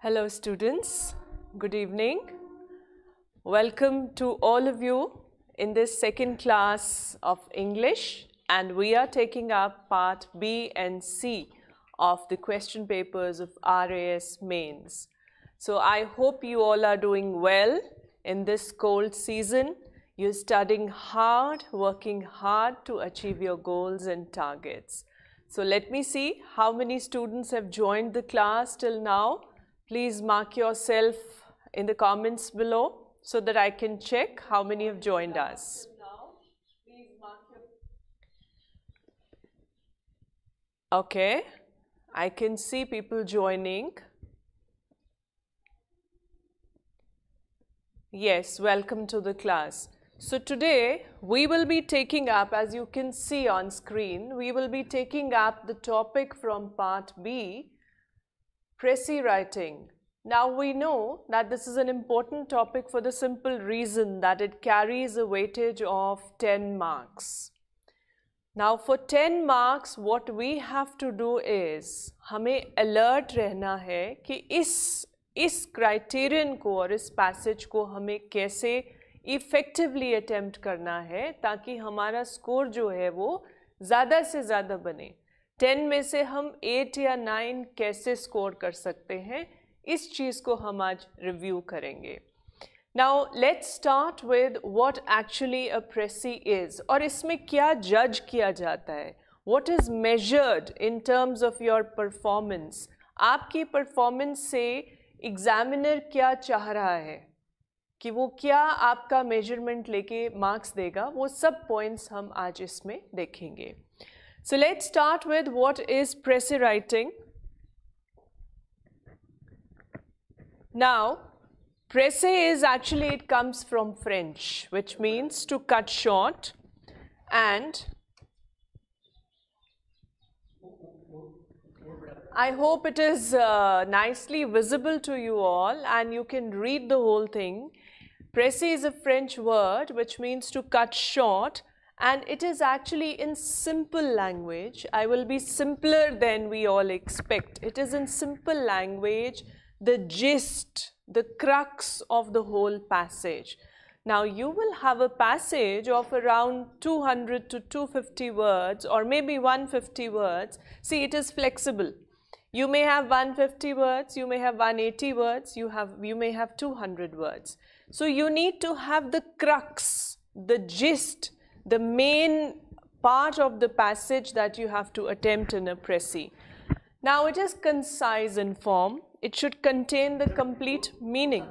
Hello students, good evening. Welcome to all of you in this second class of English and we are taking up part B and C of the question papers of RAS mains. So I hope you all are doing well in this cold season. You're studying hard, working hard to achieve your goals and targets. So let me see how many students have joined the class till now. Please mark yourself in the comments below so that I can check how many have joined us. Okay, I can see people joining. Yes, welcome to the class. So today we will be taking up, as you can see on screen, we will be taking up the topic from part B Pressy writing. Now we know that this is an important topic for the simple reason that it carries a weightage of 10 marks. Now for 10 marks what we have to do is हमें alert रहना है कि इस इस criterion को और इस passage को हमें कैसे effectively attempt करना है ताकि हमारा score जो है वो ज़्यादा से ज़्यादा बने टेन में से हम एट या नाइन कैसे स्कोर कर सकते हैं इस चीज़ को हम आज रिव्यू करेंगे now let's start with what actually a precis is और इसमें क्या जज किया जाता है what is measured in terms of your performance आपकी परफॉर्मेंस से एग्जामिनर क्या चाह रहा है कि वो क्या आपका मेजरमेंट लेके मार्क्स देगा वो सब पॉइंट्स हम आज इसमें देखेंगे So let's start with what is pressuriting. Now, pressé is actually, it comes from French, which means to cut short and I hope it is uh, nicely visible to you all and you can read the whole thing. Pressé is a French word which means to cut short and it is actually in simple language. I will be simpler than we all expect. It is in simple language the gist, the crux of the whole passage. Now you will have a passage of around 200 to 250 words or maybe 150 words. See it is flexible. You may have 150 words, you may have 180 words, you, have, you may have 200 words. So you need to have the crux, the gist, the main part of the passage that you have to attempt in a pressy. Now it is concise in form. It should contain the complete meaning.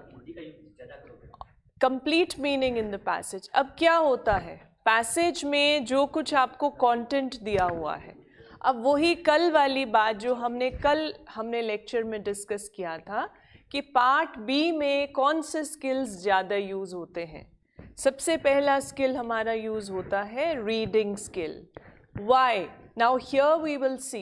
Complete meaning in the passage. अब क्या होता है passage में जो कुछ आपको content दिया हुआ है अब वही कल वाली बात जो हमने कल हमने लेक्चर में डिस्कस किया था कि पार्ट बी में कौन से स्किल्स ज़्यादा यूज़ होते हैं सबसे पहला स्किल हमारा यूज़ होता है reading skill why now here we will see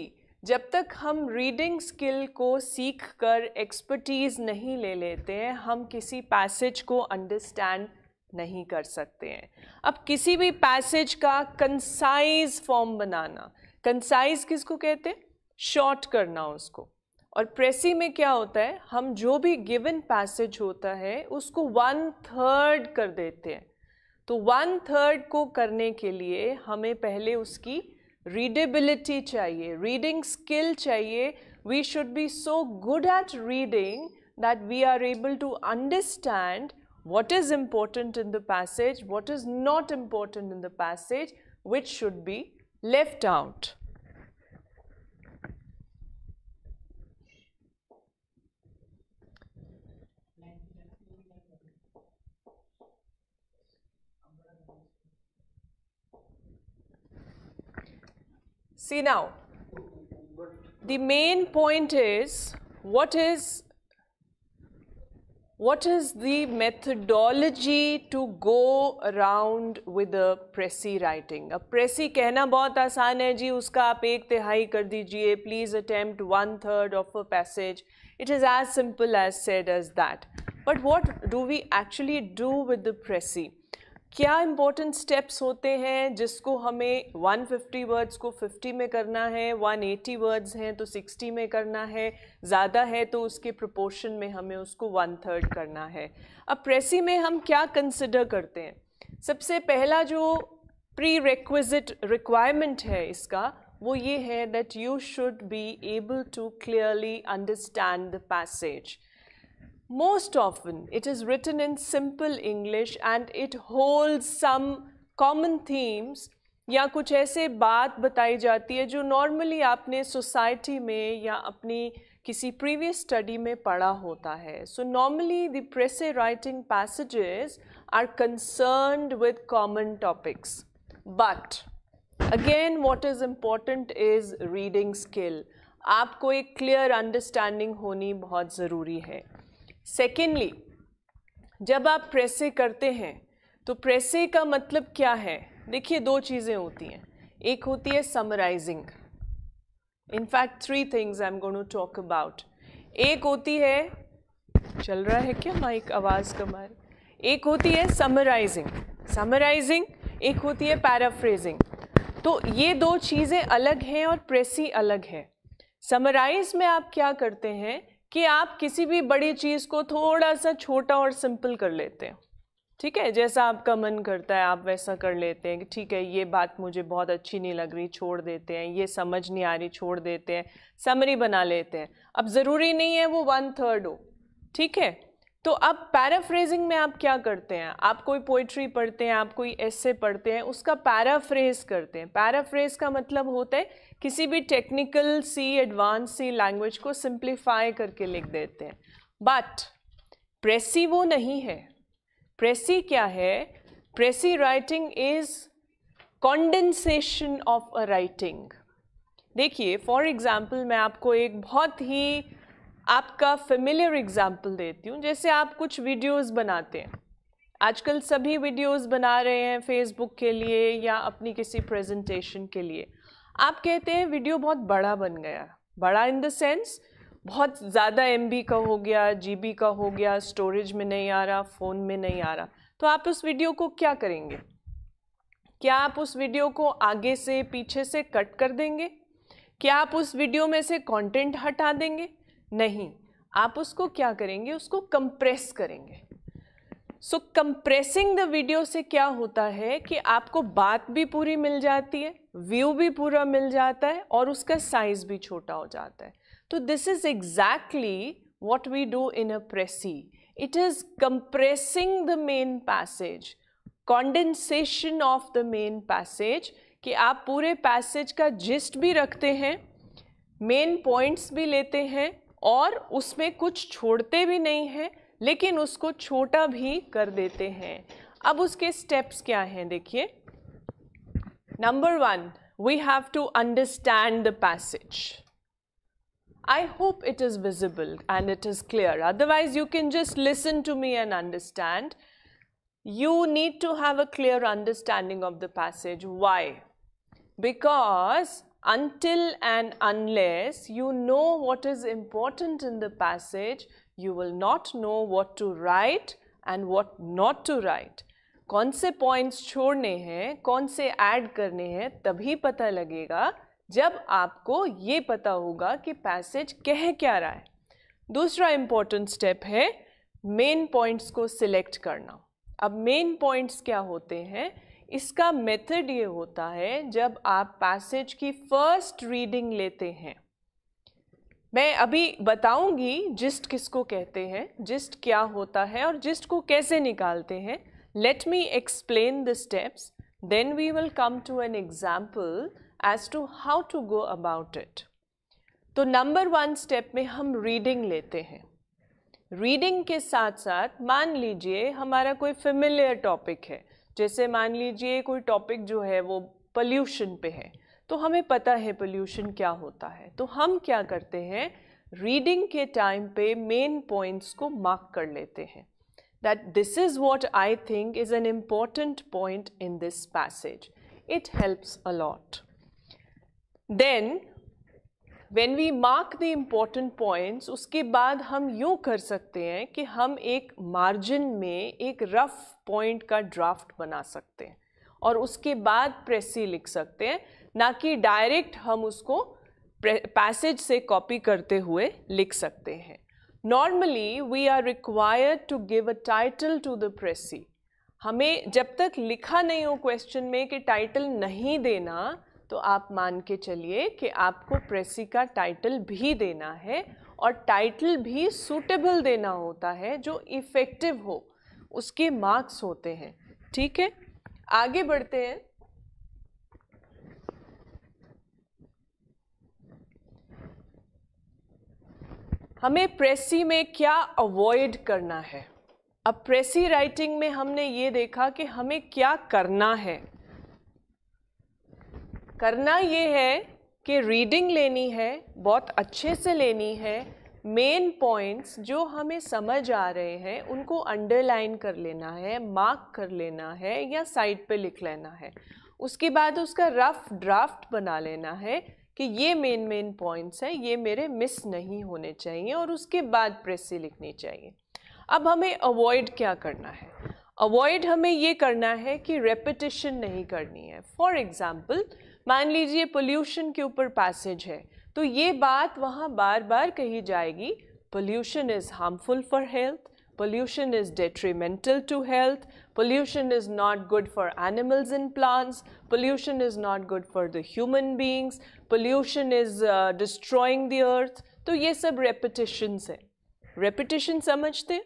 जब तक हम रीडिंग स्किल को सीख कर एक्सपर्टीज़ नहीं ले लेते हैं हम किसी पैसेज को अंडरस्टैंड नहीं कर सकते हैं अब किसी भी पैसेज का कंसाइज फॉर्म बनाना कंसाइज किसको कहते हैं शॉर्ट करना उसको और प्रेसी में क्या होता है हम जो भी गिवन पैसेज होता है उसको वन थर्ड कर देते हैं तो वन थर्ड को करने के लिए हमें पहले उसकी रीडेबिलिटी चाहिए रीडिंग स्किल चाहिए we should be so good at reading that we are able to understand what is important in the passage what is not important in the passage which should be left out See now, the main point is what is what is the methodology to go around with a pressy writing? A pressy कहना बहुत आसान है जी उसका आप एक तिहाई कर दीजिए please attempt one third of a passage. It is as simple as said as that. But what do we actually do with the pressy? क्या इम्पोर्टेंट स्टेप्स होते हैं जिसको हमें 150 वर्ड्स को 50 में करना है 180 वर्ड्स हैं तो 60 में करना है ज़्यादा है तो उसके प्रोपोर्शन में हमें उसको वन थर्ड करना है अब प्रेसी में हम क्या कंसिडर करते हैं सबसे पहला जो प्री रिक्विजिट रिक्वायरमेंट है इसका वो ये है that you should be able to clearly understand the passage Most often, it is written in simple English and it holds some common themes या कुछ ऐसे बात बताई जाती है जो normally आपने society में या अपनी किसी previous study में पढ़ा होता है. So normally the pressure writing passages are concerned with common topics. But again, what is important is reading skill. आपको एक clear understanding होनी बहुत जरूरी है. सेकेंडली जब आप प्रेसे करते हैं तो प्रेसे का मतलब क्या है देखिए दो चीज़ें होती हैं एक होती है summarizing in fact three things I am going to talk about एक होती है चल रहा है क्या माइक आवाज़ कमार एक होती है समराइजिंग समराइजिंग एक होती है पैराफ्रेजिंग तो ये दो चीज़ें अलग हैं और प्रेसी अलग है समराइज में आप क्या करते हैं कि आप किसी भी बड़ी चीज़ को थोड़ा सा छोटा और सिंपल कर लेते हैं ठीक है जैसा आपका मन करता है आप वैसा कर लेते हैं कि ठीक है ये बात मुझे बहुत अच्छी नहीं लग रही छोड़ देते हैं ये समझ नहीं आ रही छोड़ देते हैं समरी बना लेते हैं अब ज़रूरी नहीं है वो वन थर्ड हो ठीक है तो अब पैराफ्रेजिंग में आप क्या करते हैं आप कोई पोइट्री पढ़ते हैं आप कोई ऐसे पढ़ते हैं उसका पैराफ्रेज करते हैं पैराफ्रेज का मतलब होता है किसी भी टेक्निकल सी एडवांस सी लैंग्वेज को सिंप्लीफाई करके लिख देते हैं बट प्रेसी वो नहीं है प्रेसी क्या है precis writing is condensation of a writing देखिए फॉर एग्ज़ाम्पल मैं आपको एक बहुत ही आपका फेमिलियर एग्जाम्पल देती हूँ जैसे आप कुछ वीडियोस बनाते हैं आजकल सभी वीडियोस बना रहे हैं फेसबुक के लिए या अपनी किसी प्रेजेंटेशन के लिए आप कहते हैं वीडियो बहुत बड़ा बन गया बड़ा इन द सेंस बहुत ज़्यादा एम का हो गया जी का हो गया स्टोरेज में नहीं आ रहा फ़ोन में नहीं आ रहा तो आप उस वीडियो को क्या करेंगे क्या आप उस वीडियो को आगे से पीछे से कट कर देंगे क्या आप उस वीडियो में से कंटेंट हटा देंगे नहीं आप उसको क्या करेंगे उसको कंप्रेस करेंगे सो कंप्रेसिंग द वीडियो से क्या होता है कि आपको बात भी पूरी मिल जाती है व्यू भी पूरा मिल जाता है और उसका साइज भी छोटा हो जाता है तो this is exactly what we do in a precis it is compressing the main passage condensation of the main passage कि आप पूरे पैसेज का जिस्ट भी रखते हैं मेन पॉइंट्स भी लेते हैं और उसमें कुछ छोड़ते भी नहीं हैं लेकिन उसको छोटा भी कर देते हैं अब उसके स्टेप्स क्या हैं देखिए number one we have to understand the passage I hope it is visible and it is clear. Otherwise, you can just listen to me and understand. You need to have a clear understanding of the passage. Why? Because until and unless you know what is important in the passage, you will not know what to write and what not to write. कौन से points छोड़ने हैं कौन से add करने हैं तभी पता लगेगा जब आपको ये पता होगा कि पैसेज कह क्या रहा है दूसरा इम्पॉर्टेंट स्टेप है मेन पॉइंट्स को सिलेक्ट करना अब मेन पॉइंट्स क्या होते हैं इसका मेथड ये होता है जब आप पैसेज की फर्स्ट रीडिंग लेते हैं मैं अभी बताऊंगी जिस्ट किसको कहते हैं जिस्ट क्या होता है और जिस्ट को कैसे निकालते हैं let me explain the steps then we will come to an example as to how to go about it तो नंबर वन स्टेप में हम रीडिंग लेते हैं रीडिंग के साथ साथ मान लीजिए हमारा कोई फेमिलियर टॉपिक है जैसे मान लीजिए कोई टॉपिक जो है वो पल्यूशन पे है तो हमें पता है पल्यूशन क्या होता है तो हम क्या करते हैं रीडिंग के टाइम पे मेन पॉइंट्स को मार्क कर लेते हैं that this is what I think is an important point in this passage it helps a lot then when we mark the important points उसके बाद हम यूँ कर सकते हैं कि हम एक मार्जिन में एक रफ पॉइंट का ड्राफ्ट बना सकते हैं और उसके बाद प्रेसी लिख सकते हैं ना कि डायरेक्ट हम उसको पैसेज से कॉपी करते हुए लिख सकते हैं normally we are required to give a title to the precis हमें जब तक लिखा नहीं हो क्वेश्चन में कि टाइटल नहीं देना तो आप मान के चलिए कि आपको प्रेसी का टाइटल भी देना है और टाइटल भी सूटेबल देना होता है जो इफ़ेक्टिव हो उसके मार्क्स होते हैं ठीक है आगे बढ़ते हैं हमें प्रेसी में क्या अवॉइड करना है अब प्रेसी राइटिंग में हमने ये देखा कि हमें क्या करना है करना ये है कि रीडिंग लेनी है बहुत अच्छे से लेनी है मेन पॉइंट्स जो हमें समझ आ रहे हैं उनको अंडरलाइन कर लेना है मार्क कर लेना है या साइड पे लिख लेना है उसके बाद उसका रफ ड्राफ्ट बना लेना है कि ये मेन मेन पॉइंट्स हैं ये मेरे मिस नहीं होने चाहिए और उसके बाद प्रेसी लिखनी चाहिए अब हमें अवॉइड क्या करना है अवॉइड हमें ये करना है कि रेपिटिशन नहीं करनी है फॉर एग्ज़ाम्पल मान लीजिए पोल्यूशन के ऊपर पैसेज है तो ये बात वहाँ बार बार कही जाएगी pollution is harmful for health pollution is detrimental to health pollution is not good for animals and plants pollution is not good for the human beings pollution is destroying the earth तो ये सब repetitions है repetition समझते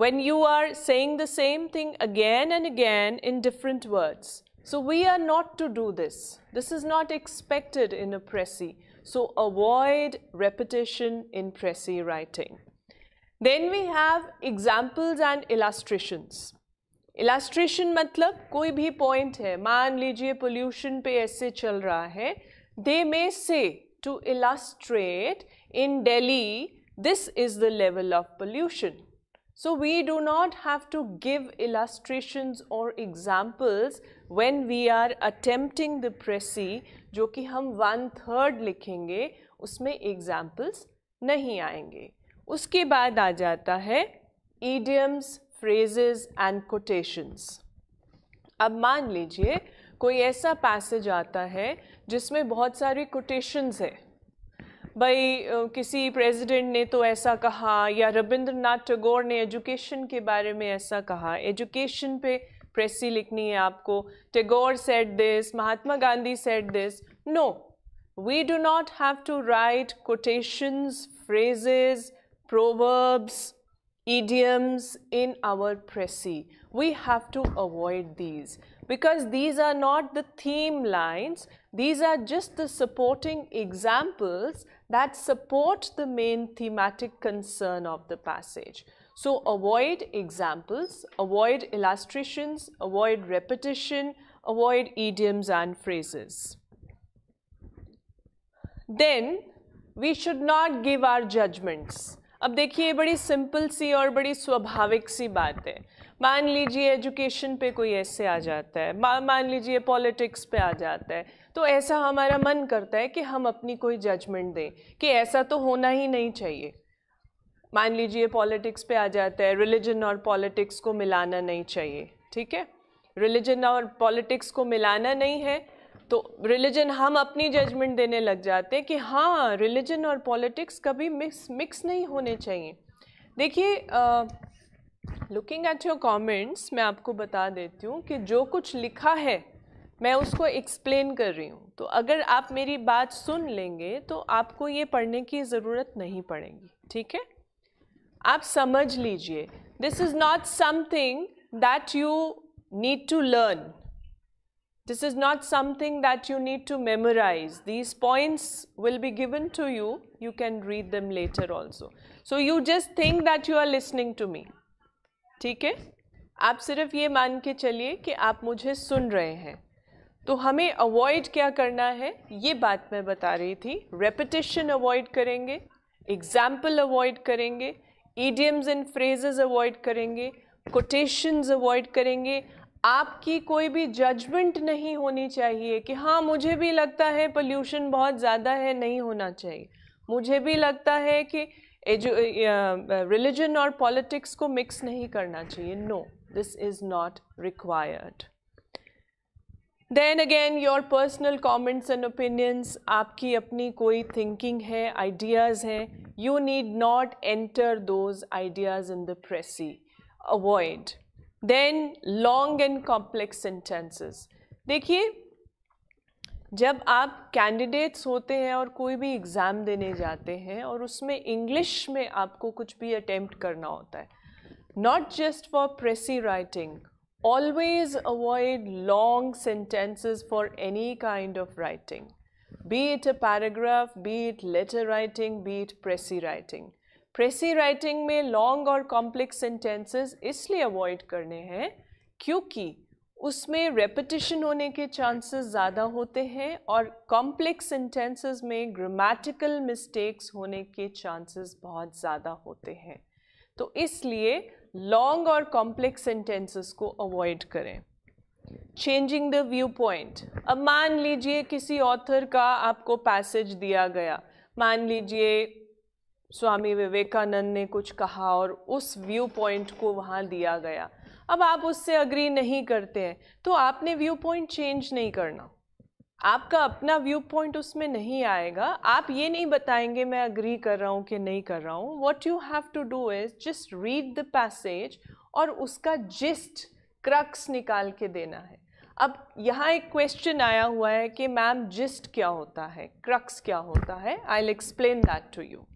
when you are saying the same thing again and again in different words So we are not to do this. This is not expected in a pressy. So avoid repetition in pressy writing. Then we have examples and illustrations. Illustration matlab koi point hai. Maan lijiye pollution pe aise chal raha hai. They may say to illustrate in Delhi, this is the level of pollution. So we do not have to give illustrations or examples when we are attempting the precis जो कि हम one third लिखेंगे उसमें examples नहीं आएंगे उसके बाद आ जाता है ईडियम्स फ्रेजेज एंड कोटेशंस अब मान लीजिए कोई ऐसा पैसेज आता है जिसमें बहुत सारे कोटेशंस है भाई किसी प्रेसिडेंट ने तो ऐसा कहा या रविंद्रनाथ टैगोर ने एजुकेशन के बारे में ऐसा कहा एजुकेशन पे प्रेसी लिखनी है आपको Tagore said this Mahatma Gandhi said this no we do not have to write quotations, phrases, proverbs, idioms in our Pressy. We have to avoid these because these are not the theme lines. These are just the supporting examples that support the main thematic concern of the passage. So avoid examples, avoid illustrations, avoid repetition, avoid idioms and phrases. Then we should not give our judgments. अब देखिए बड़ी simple सी और बड़ी स्वाभाविक सी बात है मान लीजिए एजुकेशन पे कोई ऐसे आ जाता है मा, मान लीजिए पॉलिटिक्स पे आ जाता है तो ऐसा हमारा मन करता है कि हम अपनी कोई जजमेंट दें कि ऐसा तो होना ही नहीं चाहिए मान लीजिए पॉलिटिक्स पे आ जाता है रिलीजन और पॉलिटिक्स को मिलाना नहीं चाहिए ठीक है रिलीजन और पॉलिटिक्स को मिलाना नहीं है तो रिलीजन हम अपनी जजमेंट देने लग जाते हैं कि हाँ रिलीजन और पॉलिटिक्स कभी मिक्स मिक्स नहीं होने चाहिए देखिए लुकिंग एट योर कमेंट्स मैं आपको बता देती हूँ कि जो कुछ लिखा है मैं उसको एक्सप्लेन कर रही हूँ तो अगर आप मेरी बात सुन लेंगे तो आपको ये पढ़ने की ज़रूरत नहीं पड़ेगी ठीक है आप समझ लीजिए this is not something that you need to learn this is not something that you need to memorise these points will be given to you you can read them later also so you just think that you are listening to me ठीक है आप सिर्फ ये मान के चलिए कि आप मुझे सुन रहे हैं तो हमें अवॉइड क्या करना है ये बात मैं बता रही थी रेपिटेशन अवॉइड करेंगे एग्जाम्पल अवॉइड करेंगे ईडियम्स एंड phrases अवॉइड करेंगे quotations अवॉइड करेंगे आपकी कोई भी जजमेंट नहीं होनी चाहिए कि हाँ मुझे भी लगता है pollution बहुत ज़्यादा है नहीं होना चाहिए मुझे भी लगता है कि रिलीजन और पॉलिटिक्स को मिक्स नहीं करना चाहिए no this is not required then again your personal comments and opinions आपकी अपनी कोई थिंकिंग है आइडियाज़ हैं you need not enter those ideas in the precis avoid then long and complex sentences देखिए जब आप कैंडिडेट्स होते हैं और कोई भी एग्ज़ाम देने जाते हैं और उसमें इंग्लिश में आपको कुछ भी अटैम्प्ट करना होता है not just for precis writing Always avoid long sentences for any kind of writing, be it a paragraph, be it letter writing, be it pressy writing. Precis writing में लॉन्ग और complex sentences इसलिए avoid करने हैं क्योंकि उसमें repetition होने के chances ज़्यादा होते हैं और कॉम्प्लेक्स सेंटेंसेस में ग्रामेटिकल मिस्टेक्स होने के चांसेस बहुत ज़्यादा होते हैं तो इसलिए लॉन्ग और कॉम्प्लेक्स सेंटेंसेस को अवॉइड करें चेंजिंग द व्यू पॉइंट अब मान लीजिए किसी ऑथर का आपको पैसेज दिया गया मान लीजिए स्वामी विवेकानंद ने कुछ कहा और उस व्यू पॉइंट को वहाँ दिया गया अब आप उससे अग्री नहीं करते हैं तो आपने व्यू पॉइंट चेंज नहीं करना आपका अपना व्यू पॉइंट उसमें नहीं आएगा आप ये नहीं बताएंगे मैं अग्री कर रहा हूँ कि नहीं कर रहा हूँ what you have to do is just read the passage और उसका जिस्ट क्रक्स निकाल के देना है अब यहाँ एक क्वेश्चन आया हुआ है कि मैम जिस्ट क्या होता है क्रक्स क्या होता है I'll explain that to you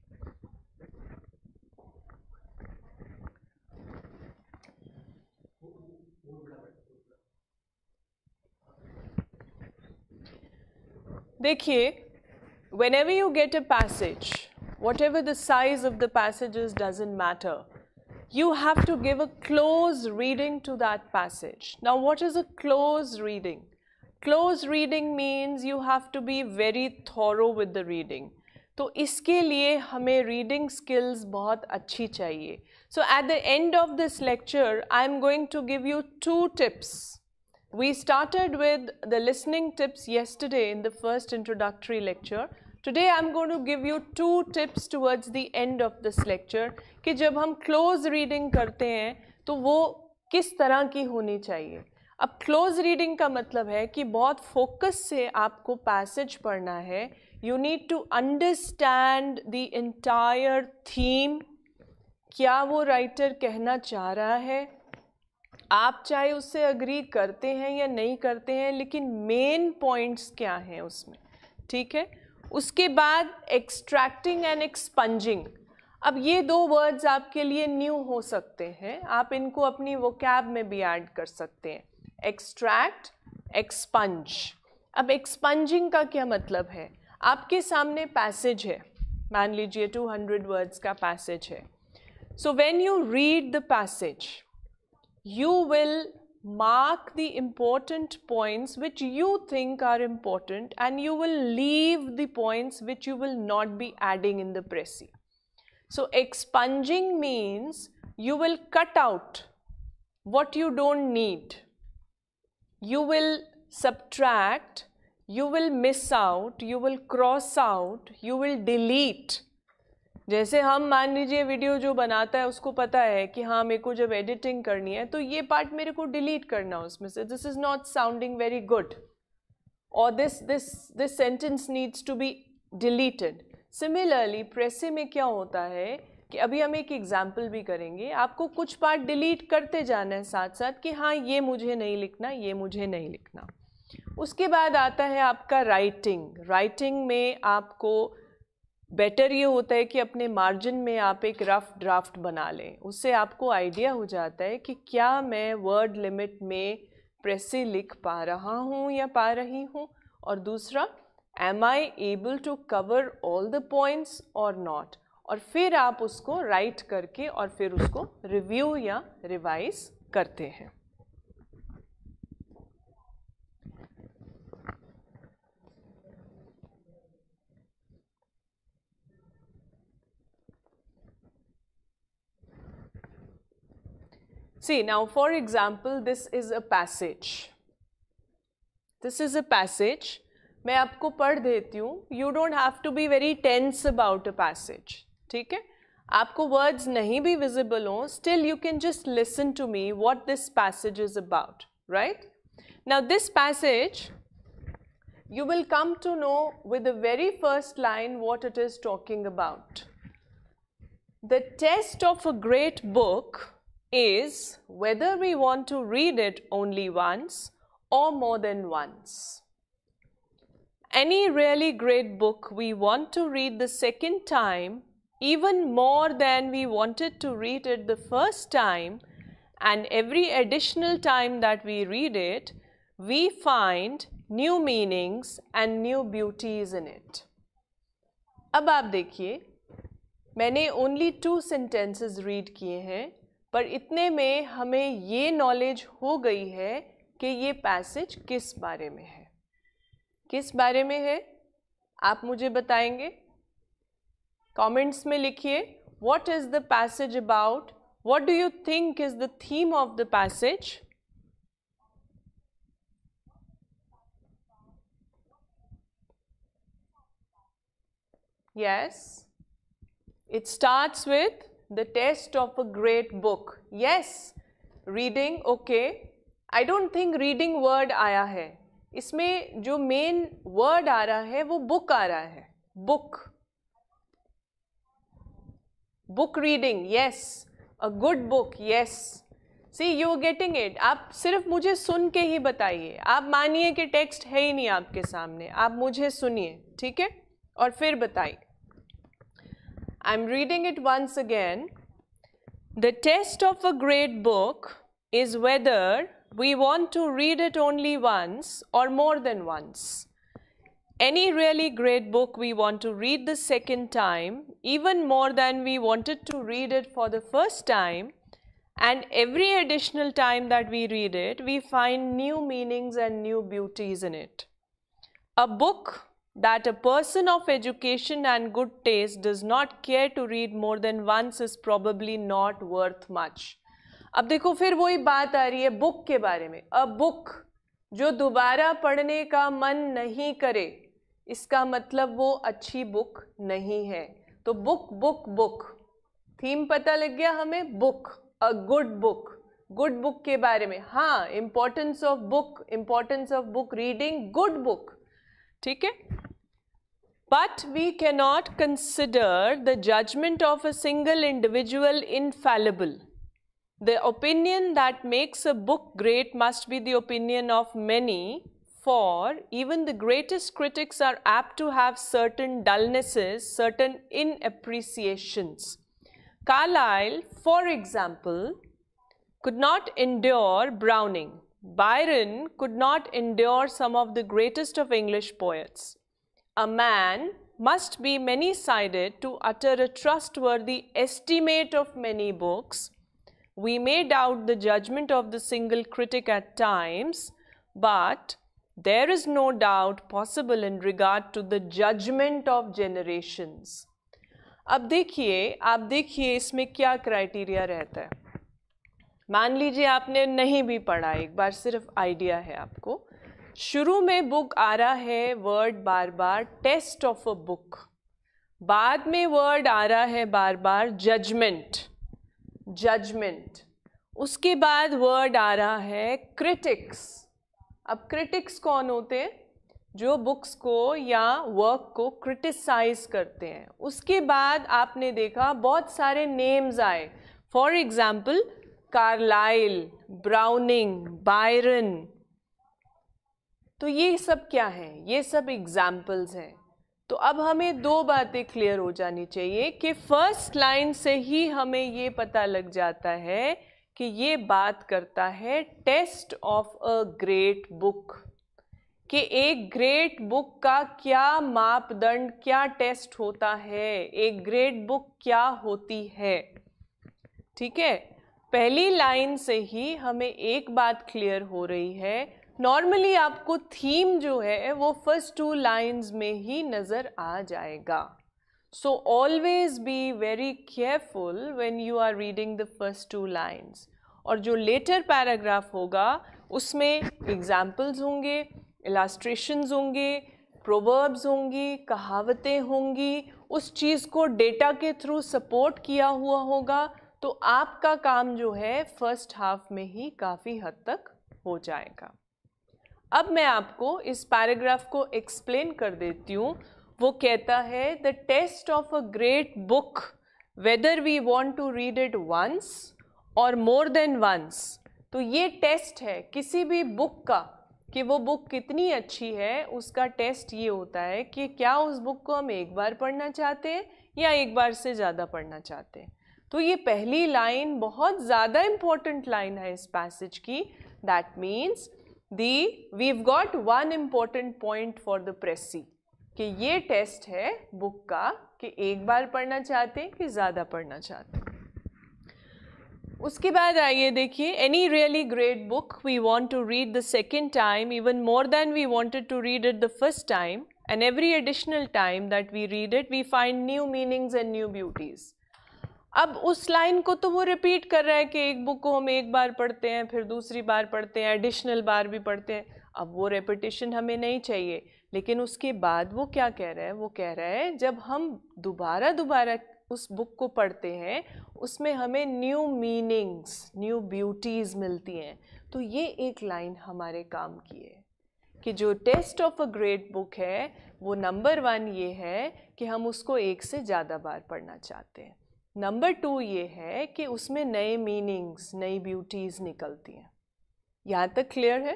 देखिए whenever you get a passage whatever the size of the passage is doesn't matter you have to give a close reading to that passage now what is a close reading close reading means you have to be very thorough with the reading तो इसके लिए हमें reading skills बहुत अच्छी चाहिए so at the end of this lecture I am going to give you two tips We started with the listening tips yesterday in the first introductory lecture. Today I'm going to give you two tips towards the end of this lecture कि जब हम close reading करते हैं तो वो किस तरह की होनी चाहिए अब क्लोज रीडिंग का मतलब है कि बहुत फोकस से आपको पैसेज पढ़ना है you need to understand the entire theme क्या वो राइटर कहना चाह रहा है आप चाहे उससे अग्री करते हैं या नहीं करते हैं लेकिन मेन पॉइंट्स क्या हैं उसमें ठीक है उसके बाद एक्सट्रैक्टिंग एंड एक्सपंजिंग अब ये दो वर्ड्स आपके लिए न्यू हो सकते हैं आप इनको अपनी वो में भी ऐड कर सकते हैं एक्सट्रैक्ट एक्सपंज अब एक्सपंजिंग का क्या मतलब है आपके सामने पैसेज है मान लीजिए 200 वर्ड्स का पैसेज है so when you read the passage you will mark the important points which you think are important and you will leave the points which you will not be adding in the pressy. So expunging means you will cut out what you don't need. You will subtract, you will miss out, you will cross out, you will delete जैसे हम मान लीजिए video जो बनाता है उसको पता है कि हाँ मेरे को जब एडिटिंग करनी है तो ये पार्ट मेरे को डिलीट करना उसमें से this is not sounding very good और this this this sentence needs to be deleted similarly precis में क्या होता है कि अभी हम एक एग्जाम्पल भी करेंगे आपको कुछ पार्ट डिलीट करते जाना है साथ साथ कि हाँ ये मुझे नहीं लिखना ये मुझे नहीं लिखना उसके बाद आता है आपका राइटिंग राइटिंग में आपको बेटर ये होता है कि अपने मार्जिन में आप एक रफ़ ड्राफ्ट बना लें उससे आपको आइडिया हो जाता है कि क्या मैं वर्ड लिमिट में प्रेसे लिख पा रहा हूँ या पा रही हूँ और दूसरा am I able to cover all the points और नॉट और फिर आप उसको राइट करके और फिर उसको रिव्यू या रिवाइज करते हैं See, now for example, this is a passage. This is a passage. मैं आपको पढ़ देती हूँ you don't have to be very tense about a passage ठीक है आपको वर्ड्स नहीं भी विजिबल हों still you can just listen to me what this passage is about right now this passage you will come to know with the very first line what it is talking about. The test of a great book is whether we want to read it only once or more than once. Any really great book we want to read the second time even more than we wanted to read it the first time and every additional time that we read it, we find new meanings and new beauties in it. अब आप देखिए मैंने only two sentences read किए हैं पर इतने में हमें ये नॉलेज हो गई है कि ये पैसेज किस बारे में है किस बारे में है आप मुझे बताएंगे कमेंट्स में लिखिए what is the passage about what do you think is the theme of the passage yes it starts with the test of a great book. Yes, reading, okay. I don't think reading word आया है इसमें जो main word आ रहा है वो book आ रहा है book book reading yes a good book yes see you getting it आप सिर्फ मुझे सुन के ही बताइए आप मानिए कि टेक्स्ट है ही नहीं आपके सामने आप मुझे सुनिए ठीक है और फिर बताइए I'm reading it once again. The test of a great book is whether we want to read it only once or more than once. Any really great book we want to read the second time, even more than we wanted to read it for the first time. And every additional time that we read it, we find new meanings and new beauties in it. A book that a person of education and good taste does not care to read more than once is probably not worth much. अब देखो फिर वही बात आ रही है book के बारे में अ बुक जो दोबारा पढ़ने का मन नहीं करे इसका मतलब वो अच्छी बुक नहीं है तो बुक बुक बुक थीम पता लग गया हमें book a good book good book के बारे में हाँ importance of book importance of book reading good book ठीक है But we cannot consider the judgment of a single individual infallible. The opinion that makes a book great must be the opinion of many, for even the greatest critics are apt to have certain dullnesses, certain inappreciations. Carlyle, for example, could not endure Browning. Byron could not endure some of the greatest of English poets. A man must be many-sided to utter a trustworthy estimate of many books. We may doubt the judgment of the single critic at times, but there is no doubt possible in regard to the judgment of generations. अब देखिए आप देखिए इसमें क्या criteria रहता है मान लीजिए आपने नहीं भी पढ़ा एक बार सिर्फ आइडिया है आपको शुरू में बुक आ रहा है वर्ड बार बार टेस्ट ऑफ अ बुक बाद में वर्ड आ रहा है बार बार जजमेंट जजमेंट उसके बाद वर्ड आ रहा है क्रिटिक्स अब क्रिटिक्स कौन होते हैं जो बुक्स को या वर्क को क्रिटिसाइज करते हैं उसके बाद आपने देखा बहुत सारे नेम्स आए for example Carlyle Browning Byron तो ये सब क्या है ये सब एग्जाम्पल्स हैं तो अब हमें दो बातें क्लियर हो जानी चाहिए कि फर्स्ट लाइन से ही हमें ये पता लग जाता है कि ये बात करता है test of a great book कि एक ग्रेट बुक का क्या मापदंड क्या टेस्ट होता है एक ग्रेट बुक क्या होती है ठीक है पहली लाइन से ही हमें एक बात क्लियर हो रही है नॉर्मली आपको थीम जो है वो फर्स्ट टू लाइंस में ही नज़र आ जाएगा so always be very careful when you are reading the first two lines और जो लेटर पैराग्राफ होगा उसमें एग्जाम्पल्स होंगे इलास्ट्रेशंस होंगे प्रोवर्ब्स होंगी कहावतें होंगी उस चीज़ को डेटा के थ्रू सपोर्ट किया हुआ होगा तो आपका काम जो है फर्स्ट हाफ में ही काफ़ी हद तक हो जाएगा अब मैं आपको इस पैराग्राफ को एक्सप्लेन कर देती हूँ वो कहता है the test of a great book whether we want to read it once और मोर देन वंस तो ये टेस्ट है किसी भी बुक का कि वो बुक कितनी अच्छी है उसका टेस्ट ये होता है कि क्या उस बुक को हम एक बार पढ़ना चाहते हैं या एक बार से ज़्यादा पढ़ना चाहते हैं तो ये पहली लाइन बहुत ज़्यादा इम्पॉर्टेंट लाइन है इस पैसेज की that means the we've got one important point for the pressy कि ये टेस्ट है बुक का कि एक बार पढ़ना चाहते हैं कि ज़्यादा पढ़ना चाहते हैं उसके बाद आइए देखिए any really great book we want to read the second time even more than we wanted to read it the first time and every additional time that we read it we find new meanings and new beauties अब उस line को तो वो repeat कर रहा है कि एक बुक को हम एक बार पढ़ते हैं फिर दूसरी बार पढ़ते हैं एडिशनल बार भी पढ़ते हैं अब वो रेपिटेशन हमें नहीं चाहिए लेकिन उसके बाद वो क्या कह रहा है वो कह रहा है जब हम दोबारा दोबारा उस बुक को पढ़ते हैं उसमें हमें न्यू मीनिंग्स न्यू ब्यूटीज़ मिलती हैं तो ये एक लाइन हमारे काम की है कि जो test of a great book है वो नंबर वन ये है कि हम उसको एक से ज़्यादा बार पढ़ना चाहते हैं नंबर टू ये है कि उसमें नए मीनिंग्स नई ब्यूटीज़ निकलती हैं यहाँ तक क्लियर है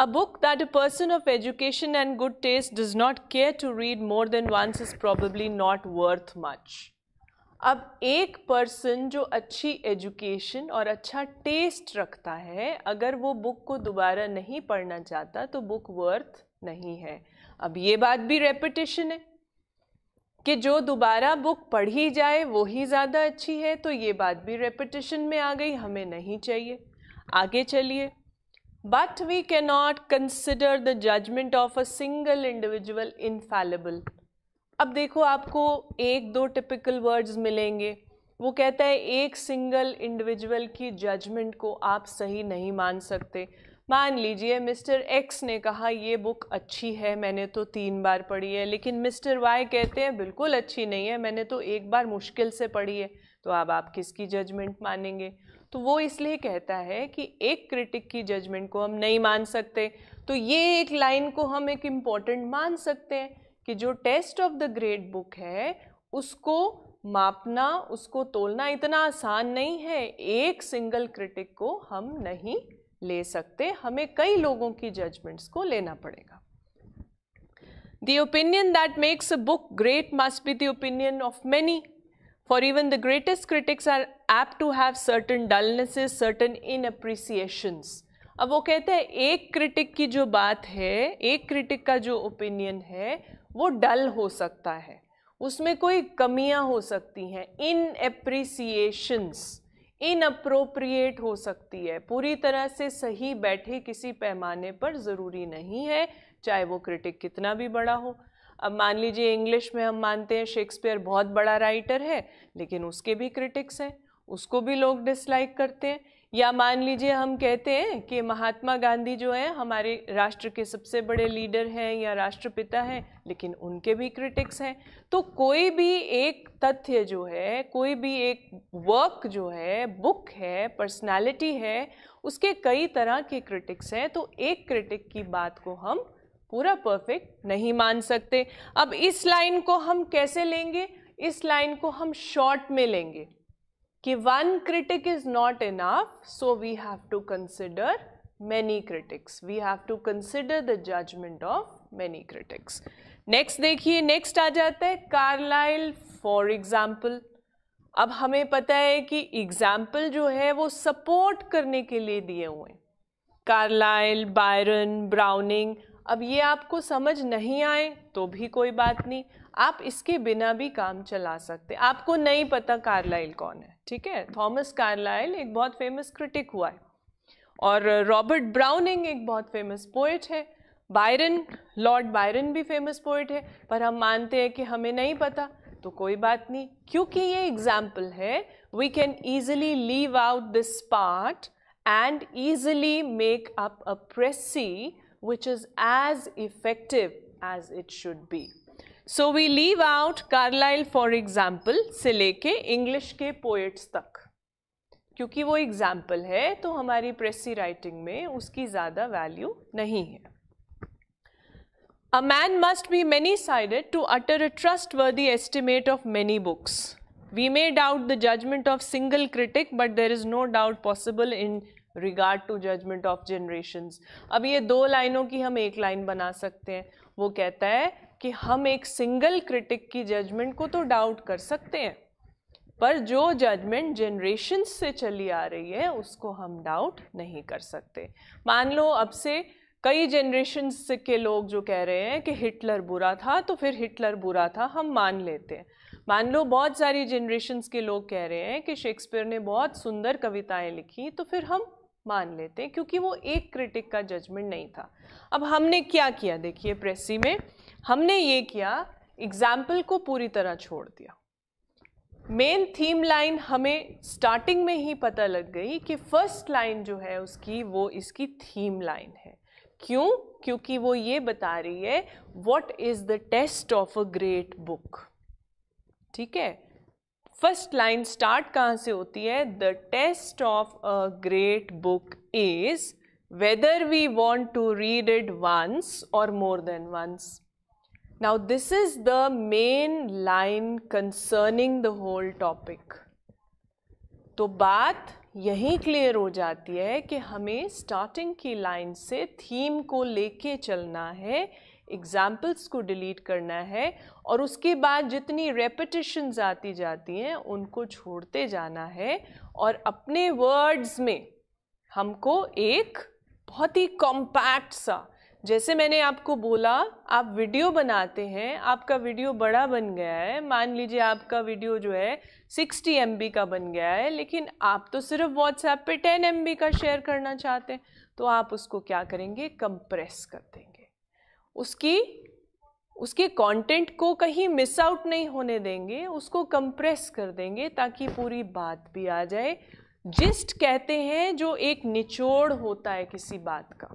a book that a person of education and good taste does not care to read more than once is probably not worth much अब एक पर्सन जो अच्छी एजुकेशन और अच्छा टेस्ट रखता है अगर वो बुक को दोबारा नहीं पढ़ना चाहता तो बुक वर्थ नहीं है अब ये बात भी रेपिटेशन है कि जो दोबारा बुक पढ़ी जाए वो ही ज़्यादा अच्छी है तो ये बात भी रेपिटेशन में आ गई हमें नहीं चाहिए आगे चलिए but we can not consider the judgement of a single individual infallible अब देखो आपको एक दो टिपिकल वर्ड्स मिलेंगे वो कहता है एक सिंगल इंडिविजुअल की जजमेंट को आप सही नहीं मान सकते मान लीजिए मिस्टर एक्स ने कहा ये बुक अच्छी है मैंने तो तीन बार पढ़ी है लेकिन मिस्टर वाई कहते हैं बिल्कुल अच्छी नहीं है मैंने तो एक बार मुश्किल से पढ़ी है तो अब आप किसकी जजमेंट मानेंगे तो वो इसलिए कहता है कि एक क्रिटिक की जजमेंट को हम नहीं मान सकते तो ये एक लाइन को हम एक इम्पॉर्टेंट मान सकते हैं कि जो test of the great book है उसको मापना उसको तोलना इतना आसान नहीं है एक सिंगल क्रिटिक को हम नहीं ले सकते हमें कई लोगों की जजमेंट्स को लेना पड़ेगा the opinion that makes a book great must be the opinion of many for even the greatest critics are apt to have certain dullnesses certain inappreciations अब वो कहते हैं एक क्रिटिक की जो बात है एक क्रिटिक का जो ओपिनियन है वो डल हो सकता है उसमें कोई कमियां हो सकती हैं इन अप्रिसिएशंस इनअप्रोप्रिएट हो सकती है पूरी तरह से सही बैठे किसी पैमाने पर ज़रूरी नहीं है चाहे वो क्रिटिक कितना भी बड़ा हो अब मान लीजिए इंग्लिश में हम मानते हैं शेक्सपियर बहुत बड़ा राइटर है लेकिन उसके भी क्रिटिक्स हैं उसको भी लोग डिसलाइक करते हैं या मान लीजिए हम कहते हैं कि महात्मा गांधी जो है हमारे राष्ट्र के सबसे बड़े लीडर हैं या राष्ट्रपिता हैं लेकिन उनके भी क्रिटिक्स हैं तो कोई भी एक तथ्य जो है कोई भी एक वर्क जो है बुक है पर्सनालिटी है उसके कई तरह के क्रिटिक्स हैं तो एक क्रिटिक की बात को हम पूरा परफेक्ट नहीं मान सकते अब इस लाइन को हम कैसे लेंगे इस लाइन को हम शॉर्ट में लेंगे कि one critic is not enough so we have to consider many critics we have to consider the judgement of many critics next देखिए नेक्स्ट आ जाता है कार्लाइल फॉर एग्जाम्पल अब हमें पता है कि एग्जाम्पल जो है वो सपोर्ट करने के लिए दिए हुए कार्लाइल बायरन ब्राउनिंग अब ये आपको समझ नहीं आए तो भी कोई बात नहीं आप इसके बिना भी काम चला सकते आपको नहीं पता कार्लाइल कौन है ठीक है थॉमस कार्लाइल एक बहुत फेमस क्रिटिक हुआ है और रॉबर्ट uh, ब्राउनिंग एक बहुत फेमस पोइट है बायरन लॉर्ड बायरन भी फेमस पोइट है पर हम मानते हैं कि हमें नहीं पता तो कोई बात नहीं क्योंकि ये एग्जाम्पल है we can easily leave out this part and easily make up a precis which is as effective as it should be so we leave out Carlyle for example से लेके इंग्लिश के पोएट्स तक क्योंकि वो example है तो हमारी प्रेसी writing में उसकी ज़्यादा वैल्यू नहीं है a man must be many sided to utter a trustworthy estimate of many books we may doubt the judgement of single critic but there is no doubt possible in regard to judgement of generation अब ये दो लाइनों की हम एक line बना सकते हैं वो कहता है कि हम एक सिंगल क्रिटिक की जजमेंट को तो डाउट कर सकते हैं पर जो जजमेंट जनरेशन से चली आ रही है उसको हम डाउट नहीं कर सकते मान लो अब से कई जनरेशन के लोग जो कह रहे हैं कि हिटलर बुरा था तो फिर हिटलर बुरा था हम मान लेते हैं मान लो बहुत सारी जनरेशन के लोग कह रहे हैं कि शेक्सपियर ने बहुत सुंदर कविताएं लिखी तो फिर हम मान लेते हैं क्योंकि वो एक क्रिटिक का जजमेंट नहीं था अब हमने क्या किया देखिए प्रेसी में हमने ये किया एग्जाम्पल को पूरी तरह छोड़ दिया मेन थीम लाइन हमें स्टार्टिंग में ही पता लग गई कि फर्स्ट लाइन जो है उसकी वो इसकी थीम लाइन है क्यों क्योंकि वो ये बता रही है what is the test of a great book ठीक है फर्स्ट लाइन स्टार्ट कहाँ से होती है the test of a great book is whether we want to read it once और more than once Now this is the main line concerning the whole topic. तो बात यही क्लियर हो जाती है कि हमें स्टार्टिंग की लाइन से थीम को लेके चलना है एग्जाम्पल्स को डिलीट करना है और उसके बाद जितनी रेपिटिशन्स आती जाती हैं उनको छोड़ते जाना है और अपने वर्ड्स में हमको एक बहुत ही कॉम्पैक्ट सा जैसे मैंने आपको बोला आप वीडियो बनाते हैं आपका वीडियो बड़ा बन गया है मान लीजिए आपका वीडियो जो है 60 एम का बन गया है लेकिन आप तो सिर्फ व्हाट्सएप पे 10 एम का शेयर करना चाहते हैं तो आप उसको क्या करेंगे कंप्रेस कर देंगे उसकी उसके कंटेंट को कहीं मिस आउट नहीं होने देंगे उसको कंप्रेस कर देंगे ताकि पूरी बात भी आ जाए जिस्ट कहते हैं जो एक निचोड़ होता है किसी बात का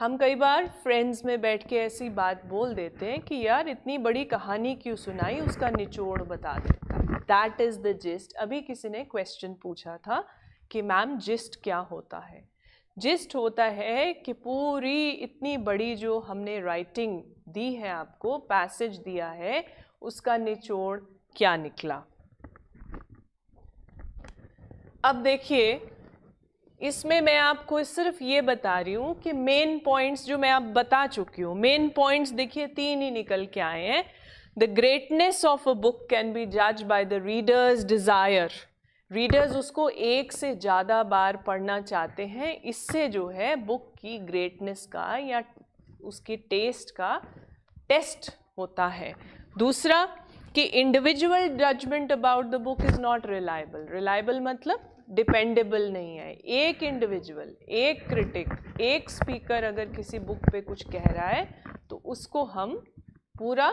हम कई बार फ्रेंड्स में बैठ के ऐसी बात बोल देते हैं कि यार इतनी बड़ी कहानी क्यों सुनाई उसका निचोड़ बता दे दैट इज़ द जिस्ट अभी किसी ने क्वेश्चन पूछा था कि मैम जिस्ट क्या होता है जिस्ट होता है कि पूरी इतनी बड़ी जो हमने राइटिंग दी है आपको पैसेज दिया है उसका निचोड़ क्या निकला अब देखिए इसमें मैं आपको सिर्फ ये बता रही हूँ कि मेन पॉइंट्स जो मैं आप बता चुकी हूँ मेन पॉइंट्स देखिए तीन ही निकल के आए हैं the greatness of a book can be जज by the readers desire readers उसको एक से ज़्यादा बार पढ़ना चाहते हैं इससे जो है बुक की ग्रेटनेस का या उसके टेस्ट का टेस्ट होता है दूसरा कि individual judgement about the book is not reliable reliable मतलब डिपेंडेबल नहीं है एक इंडिविजुअल एक क्रिटिक एक स्पीकर अगर किसी बुक पे कुछ कह रहा है तो उसको हम पूरा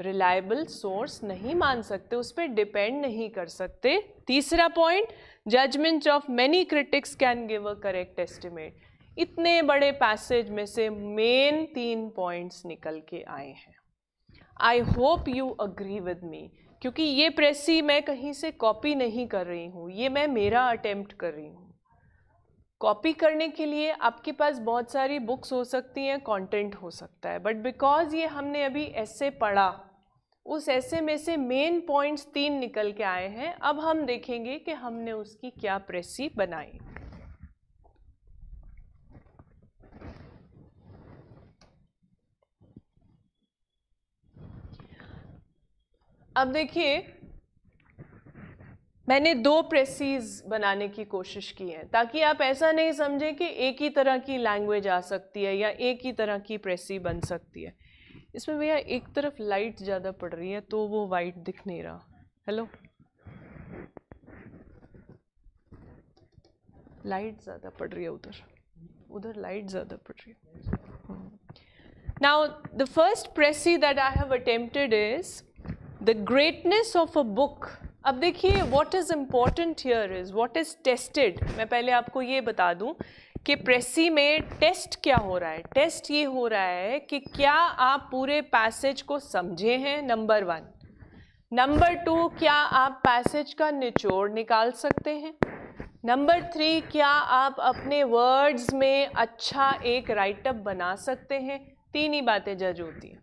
रिलायबल सोर्स नहीं मान सकते उस पर डिपेंड नहीं कर सकते तीसरा point judgement of many critics can give a correct estimate इतने बड़े पैसेज में से मेन तीन पॉइंट्स निकल के आए हैं I hope you agree with me क्योंकि ये प्रेसी मैं कहीं से कॉपी नहीं कर रही हूँ ये मैं मेरा अटेम्प्ट कर रही हूँ कॉपी करने के लिए आपके पास बहुत सारी बुक्स हो सकती हैं कंटेंट हो सकता है बट बिकॉज ये हमने अभी ऐसे पढ़ा उस ऐसे में से मेन पॉइंट्स तीन निकल के आए हैं अब हम देखेंगे कि हमने उसकी क्या प्रेसी बनाई अब देखिए मैंने दो प्रेसीज बनाने की कोशिश की है ताकि आप ऐसा नहीं समझें कि एक ही तरह की लैंग्वेज आ सकती है या एक ही तरह की प्रेसी बन सकती है इसमें भैया एक तरफ लाइट ज़्यादा पड़ रही है तो वो वाइट दिख नहीं रहा हेलो लाइट ज़्यादा पड़ रही है उधर उधर लाइट ज़्यादा पड़ रही है now the first precis that I have attempted is the greatness of a book अब देखिए what is important here is what is tested मैं पहले आपको ये बता दूँ कि प्रेसी में टेस्ट क्या हो रहा है टेस्ट ये हो रहा है कि क्या आप पूरे पैसेज को समझे हैं नंबर वन नंबर टू क्या आप पैसेज का निचोड़ निकाल सकते हैं नंबर थ्री क्या आप अपने वर्ड्स में अच्छा एक राइटअप बना सकते हैं तीन ही बातें जज होती हैं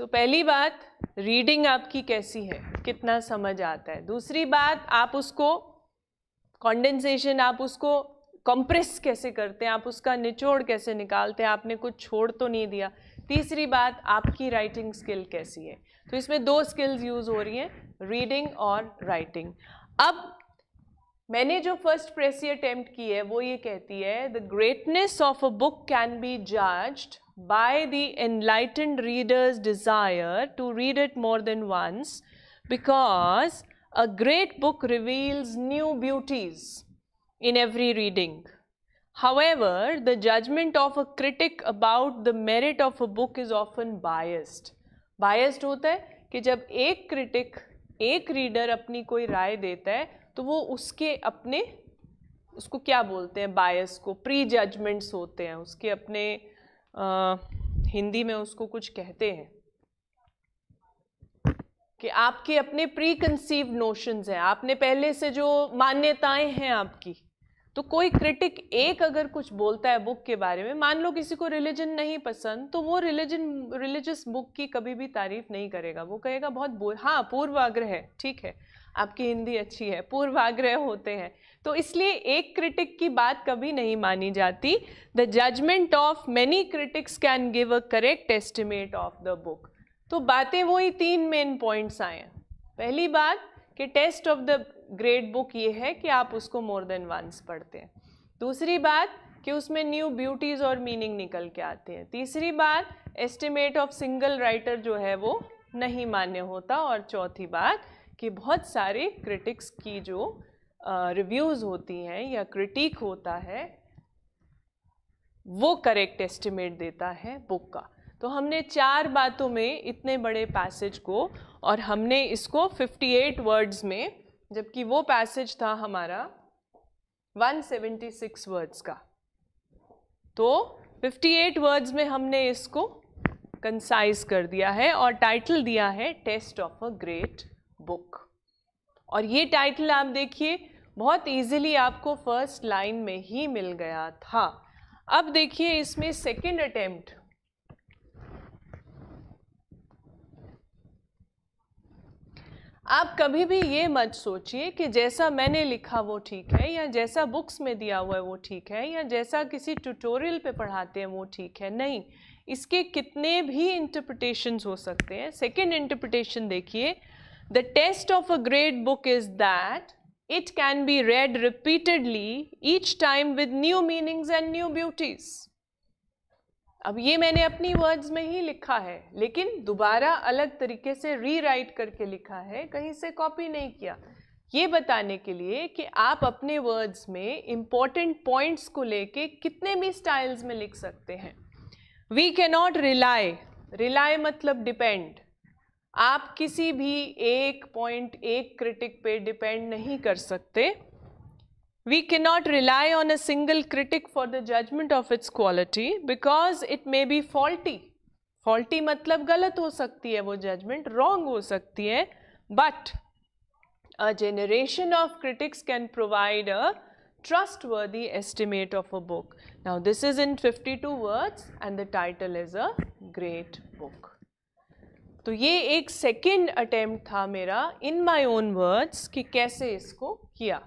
तो पहली बात रीडिंग आपकी कैसी है कितना समझ आता है दूसरी बात आप उसको कॉन्डेंसेशन आप उसको कंप्रेस कैसे करते हैं आप उसका निचोड़ कैसे निकालते हैं आपने कुछ छोड़ तो नहीं दिया तीसरी बात आपकी राइटिंग स्किल कैसी है तो इसमें दो स्किल्स यूज हो रही हैं रीडिंग और राइटिंग अब मैंने जो फर्स्ट प्रेसी अटेम्प्ट की है वो ये कहती है the greatness of a book can be judged by the enlightened reader's desire to read it more than once because a great book reveals new beauties in every reading. However, the judgment of a critic about the merit of a book is often biased. Biased होता है कि जब एक critic, एक reader अपनी कोई राय देता है तो वो उसके अपने उसको क्या बोलते हैं bias को prejudgments जजमेंट्स होते हैं उसके अपने आ, हिंदी में उसको कुछ कहते हैं कि आपके अपने प्री कंसीव नोशंस हैं आपने पहले से जो मान्यताएं हैं आपकी तो कोई क्रिटिक एक अगर कुछ बोलता है बुक के बारे में मान लो किसी को रिलीजन नहीं पसंद तो वो रिलीजन रिलीजियस बुक की कभी भी तारीफ नहीं करेगा वो कहेगा बहुत हाँ पूर्वाग्रह है ठीक है आपकी हिंदी अच्छी है पूर्वाग्रह होते हैं तो इसलिए एक क्रिटिक की बात कभी नहीं मानी जाती the judgement of many critics can give a correct estimate of the book तो बातें वही तीन मेन पॉइंट्स आए हैं पहली बात कि test of the great book ये है कि आप उसको मोर देन वंस पढ़ते हैं दूसरी बात कि उसमें न्यू ब्यूटीज़ और मीनिंग निकल के आते हैं तीसरी बात एस्टिमेट ऑफ सिंगल राइटर जो है वो नहीं मान्य होता और चौथी बात कि बहुत सारे क्रिटिक्स की जो रिव्यूज़ होती हैं या क्रिटिक होता है वो करेक्ट एस्टिमेट देता है बुक का तो हमने चार बातों में इतने बड़े पैसेज को और हमने इसको 58 वर्ड्स में जबकि वो पैसेज था हमारा 176 वर्ड्स का तो 58 वर्ड्स में हमने इसको कंसाइज कर दिया है और टाइटल दिया है test of a great book और ये टाइटल आप देखिए बहुत इजीली आपको फर्स्ट लाइन में ही मिल गया था अब देखिए इसमें सेकंड अटेम्प्ट आप कभी भी ये मत सोचिए कि जैसा मैंने लिखा वो ठीक है या जैसा बुक्स में दिया हुआ है वो ठीक है या जैसा किसी ट्यूटोरियल पे पढ़ाते हैं वो ठीक है नहीं इसके कितने भी इंटरप्रिटेशंस हो सकते हैं सेकंड इंटरप्रिटेशन देखिए The test of a great book is that it can be read repeatedly each time with new meanings and new beauties. अब ये मैंने अपनी वर्ड्स में ही लिखा है लेकिन दोबारा अलग तरीके से रीराइट करके लिखा है कहीं से कॉपी नहीं किया ये बताने के लिए कि आप अपने वर्ड्स में इम्पॉर्टेंट पॉइंट्स को लेके कितने भी स्टाइल्स में लिख सकते हैं वी कैनॉट रिलाई रिलाई मतलब डिपेंड आप किसी भी एक पॉइंट एक क्रिटिक पे डिपेंड नहीं कर सकते we cannot rely on a single critic for the judgment of its quality because it may be faulty faulty मतलब गलत हो सकती है वो judgment wrong हो सकती है but a generation of critics can provide a trustworthy estimate of a book now this is in 52 words and the title is a great book तो ये एक सेकेंड अटेम्प्ट था मेरा इन माई ओन वर्ड्स कि कैसे इसको किया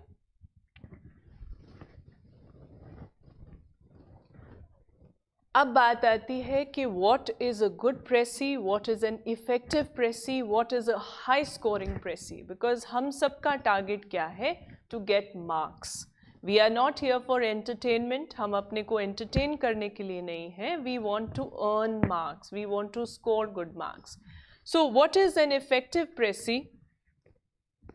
अब बात आती है कि what is a good precis what is an effective precis what is a high scoring precis because हम सब का टारगेट क्या है to get marks we are not here for entertainment हम अपने को एंटरटेन करने के लिए नहीं है we want to earn marks we want to score good marks so what is an effective precis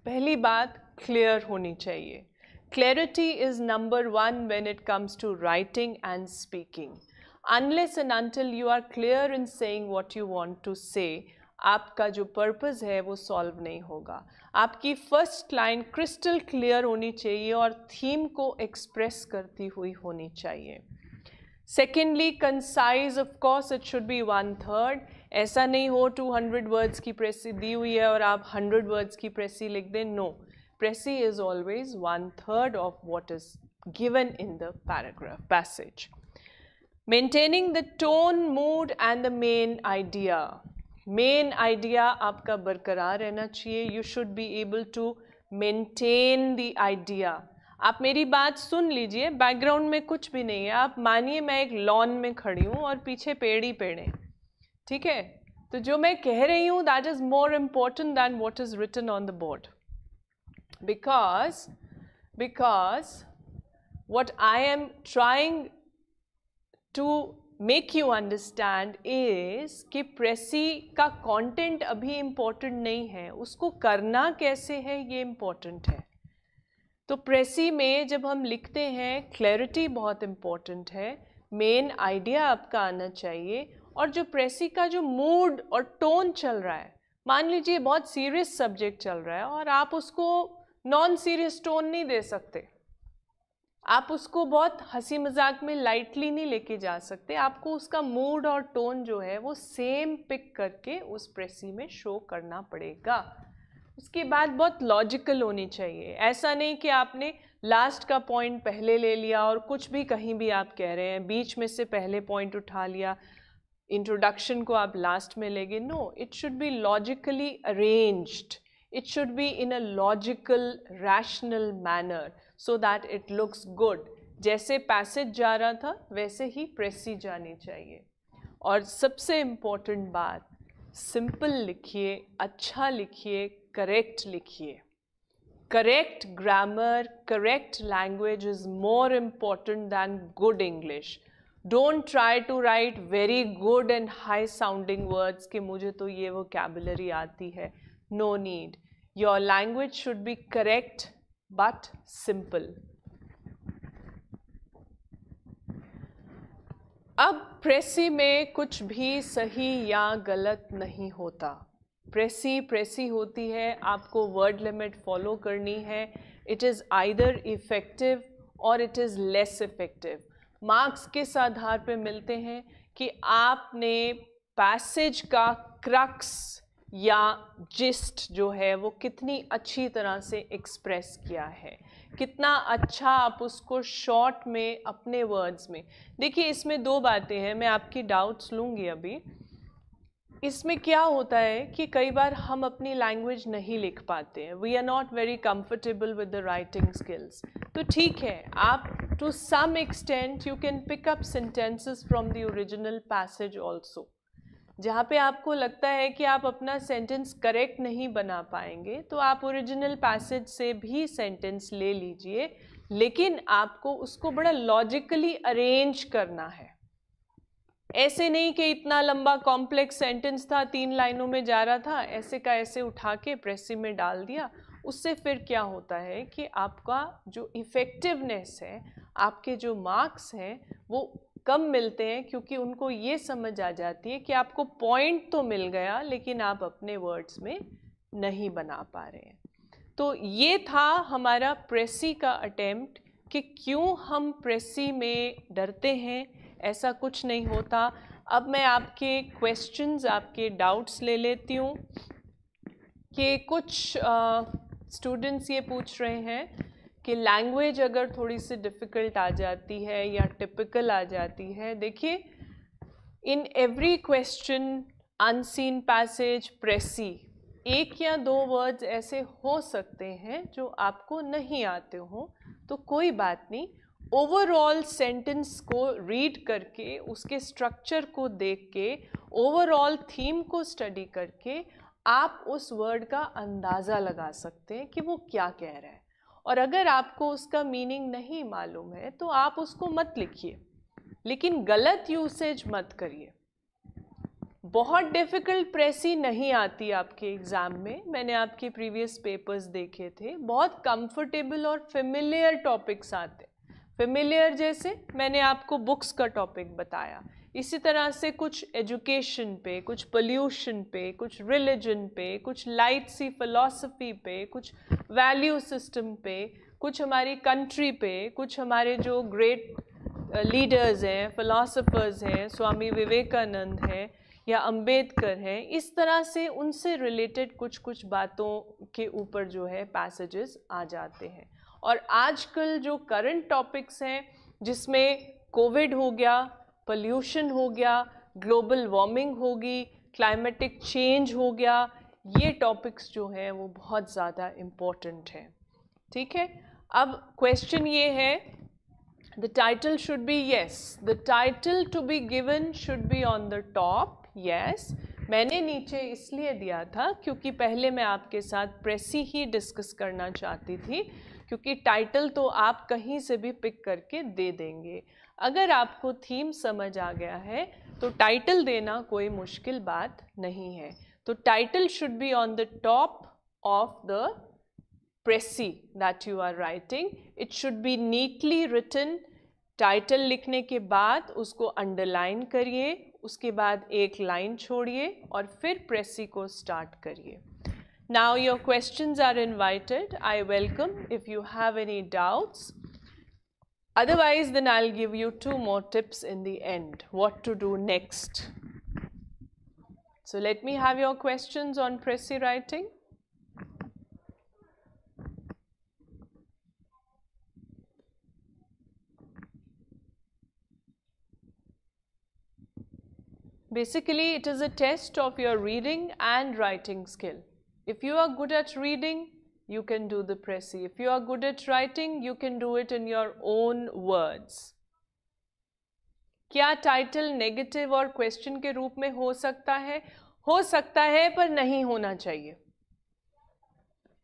पहली बात क्लियर होनी चाहिए clarity is number one when it comes to writing and speaking unless and until you are clear in saying what you want to say आपका जो purpose है वो solve नहीं होगा आपकी फर्स्ट लाइन क्रिस्टल क्लियर होनी चाहिए और थीम को एक्सप्रेस करती हुई होनी चाहिए secondly concise of course it should be one third ऐसा नहीं हो 200 वर्ड्स की प्रेसी दी हुई है और आप 100 वर्ड्स की प्रेसी लिख दें no precis is always one third of what is given in the paragraph passage maintaining the tone mood and the main idea main idea आपका बरकरार रहना चाहिए you should be able to maintain the idea आप मेरी बात सुन लीजिए background में कुछ भी नहीं है आप मानिए मैं एक लॉन में खड़ी हूँ और पीछे पेड़ ही पेड़ है ठीक है तो जो मैं कह रही हूँ that is more important than what is written on the board because because what I am trying to make you understand is कि प्रेसी का कॉन्टेंट अभी इम्पोर्टेंट नहीं है उसको करना कैसे है ये इम्पोर्टेंट है तो प्रेसी में जब हम लिखते हैं क्लैरिटी बहुत इम्पॉर्टेंट है मेन आइडिया आपका आना चाहिए और जो प्रेसी का जो मूड और टोन चल रहा है मान लीजिए बहुत सीरियस सब्जेक्ट चल रहा है और आप उसको नॉन सीरियस टोन नहीं दे सकते आप उसको बहुत हंसी मजाक में लाइटली नहीं लेके जा सकते आपको उसका मूड और टोन जो है वो सेम पिक करके उस प्रेसी में शो करना पड़ेगा उसके बाद बहुत लॉजिकल होनी चाहिए ऐसा नहीं कि आपने लास्ट का पॉइंट पहले ले लिया और कुछ भी कहीं भी आप कह रहे हैं बीच में से पहले पॉइंट उठा लिया इंट्रोडक्शन को आप लास्ट में लेंगे no it should be logically arranged it should be in a logical rational manner so that it looks good जैसे पैसेज जा रहा था वैसे ही प्रेसी जानी चाहिए और सबसे इम्पोर्टेंट बात सिंपल लिखिए अच्छा लिखिए करेक्ट लिखिए correct grammar correct language is more important than good English don't try to write very good and high sounding words कि मुझे तो ये वो कैबलरी आती है no need your language should be correct but simple अब precis में कुछ भी सही या गलत नहीं होता प्रेसी प्रेसी होती है आपको वर्ड लिमिट फॉलो करनी है इट इज़ आइदर इफ़ेक्टिव और it is less effective marks किस आधार पर मिलते हैं कि आपने पैसेज का क्रक्स या जिस्ट जो है वो कितनी अच्छी तरह से एक्सप्रेस किया है कितना अच्छा आप उसको शॉर्ट में अपने वर्ड्स में देखिए इसमें दो बातें हैं मैं आपकी डाउट्स लूँगी अभी इसमें क्या होता है कि कई बार हम अपनी लैंग्वेज नहीं लिख पाते हैं we are not very comfortable with the writing skills तो ठीक है आप to some extent you can pick up sentences from the original passage also जहाँ पे आपको लगता है कि आप अपना सेंटेंस करेक्ट नहीं बना पाएंगे तो आप ओरिजिनल पैसेज से भी सेंटेंस ले लीजिए लेकिन आपको उसको बड़ा लॉजिकली अरेंज करना है ऐसे नहीं कि इतना लंबा कॉम्प्लेक्स सेंटेंस था तीन लाइनों में जा रहा था ऐसे का ऐसे उठा के प्रेसी में डाल दिया उससे फिर क्या होता है कि आपका जो इफ़ेक्टिवनेस है आपके जो मार्क्स हैं वो कम मिलते हैं क्योंकि उनको ये समझ आ जाती है कि आपको पॉइंट तो मिल गया लेकिन आप अपने वर्ड्स में नहीं बना पा रहे हैं तो ये था हमारा प्रेसी का अटैम्प्ट कि क्यों हम प्रेसी में डरते हैं ऐसा कुछ नहीं होता अब मैं आपके क्वेश्चंस आपके डाउट्स ले लेती हूँ कि कुछ स्टूडेंट्स ये पूछ रहे हैं कि लैंग्वेज अगर थोड़ी सी डिफ़िकल्ट आ जाती है या टिपिकल आ जाती है देखिए in every question unseen passage precis एक या दो वर्ड्स ऐसे हो सकते हैं जो आपको नहीं आते हों तो कोई बात नहीं ओवरऑल सेंटेंस को रीड करके उसके स्ट्रक्चर को देख के ओवरऑल थीम को स्टडी करके आप उस वर्ड का अंदाज़ा लगा सकते हैं कि वो क्या कह रहा है और अगर आपको उसका मीनिंग नहीं मालूम है तो आप उसको मत लिखिए लेकिन गलत यूसेज मत करिए बहुत डिफ़िकल्ट प्रेसी नहीं आती आपके एग्ज़ाम में मैंने आपके प्रीवियस पेपर्स देखे थे बहुत कंफर्टेबल और फेमिलियर टॉपिक्स आते फेमिलियर जैसे मैंने आपको बुक्स का टॉपिक बताया इसी तरह से कुछ एजुकेशन पे कुछ पोल्यूशन पे कुछ रिलीजन पे कुछ लाइट सी फिलोसफी पे कुछ वैल्यू सिस्टम पे कुछ हमारी कंट्री पे कुछ हमारे जो ग्रेट लीडर्स uh, हैं फिलोसफर्स हैं स्वामी विवेकानंद हैं या अंबेडकर हैं इस तरह से उनसे रिलेटेड कुछ कुछ बातों के ऊपर जो है पैसेजेस आ जाते हैं और आजकल जो करंट टॉपिक्स हैं जिसमें कोविड हो गया पोल्यूशन हो गया ग्लोबल वार्मिंग होगी क्लाइमेटिक चेंज हो गया ये टॉपिक्स जो हैं वो बहुत ज़्यादा इम्पोर्टेंट हैं ठीक है अब क्वेश्चन ये है the title should be yes the title to be given should be on the top yes मैंने नीचे इसलिए दिया था क्योंकि पहले मैं आपके साथ प्रेसी ही डिस्कस करना चाहती थी क्योंकि टाइटल तो आप कहीं से भी पिक करके दे देंगे अगर आपको थीम समझ आ गया है तो टाइटल देना कोई मुश्किल बात नहीं है तो title should be on the top of the precis that you are writing it should be neatly written title लिखने के बाद उसको अंडरलाइन करिए उसके बाद एक लाइन छोड़िए और फिर प्रेसी को स्टार्ट करिए Now your questions are invited. I welcome if you have any doubts. Otherwise, then I'll give you two more tips in the end, what to do next. So let me have your questions on Pressy writing. Basically, it is a test of your reading and writing skill. If you are good at reading, you can do the Presi. If you are good at writing, you can do it in your own words. क्या title negative और question के रूप में हो सकता है हो सकता है पर नहीं होना चाहिए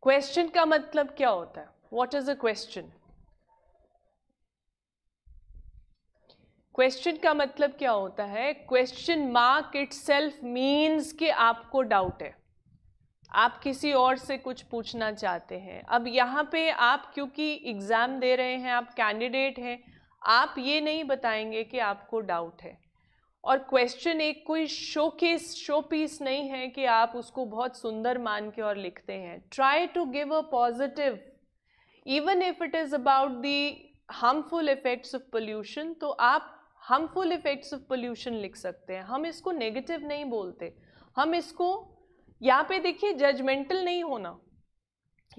क्वेश्चन का मतलब क्या होता है what is a question question का मतलब क्या होता है question mark itself means कि आपको डाउट है आप किसी और से कुछ पूछना चाहते हैं अब यहाँ पे आप क्योंकि एग्ज़ाम दे रहे हैं आप कैंडिडेट हैं आप ये नहीं बताएंगे कि आपको डाउट है और क्वेश्चन एक कोई शोकेस शोपीस नहीं है कि आप उसको बहुत सुंदर मान के और लिखते हैं try to give a positive even if it is about the harmful effects of pollution तो आप हार्मफुल इफ़ेक्ट्स ऑफ पोल्यूशन लिख सकते हैं हम इसको नेगेटिव नहीं बोलते हम इसको यहाँ पे देखिए जजमेंटल नहीं होना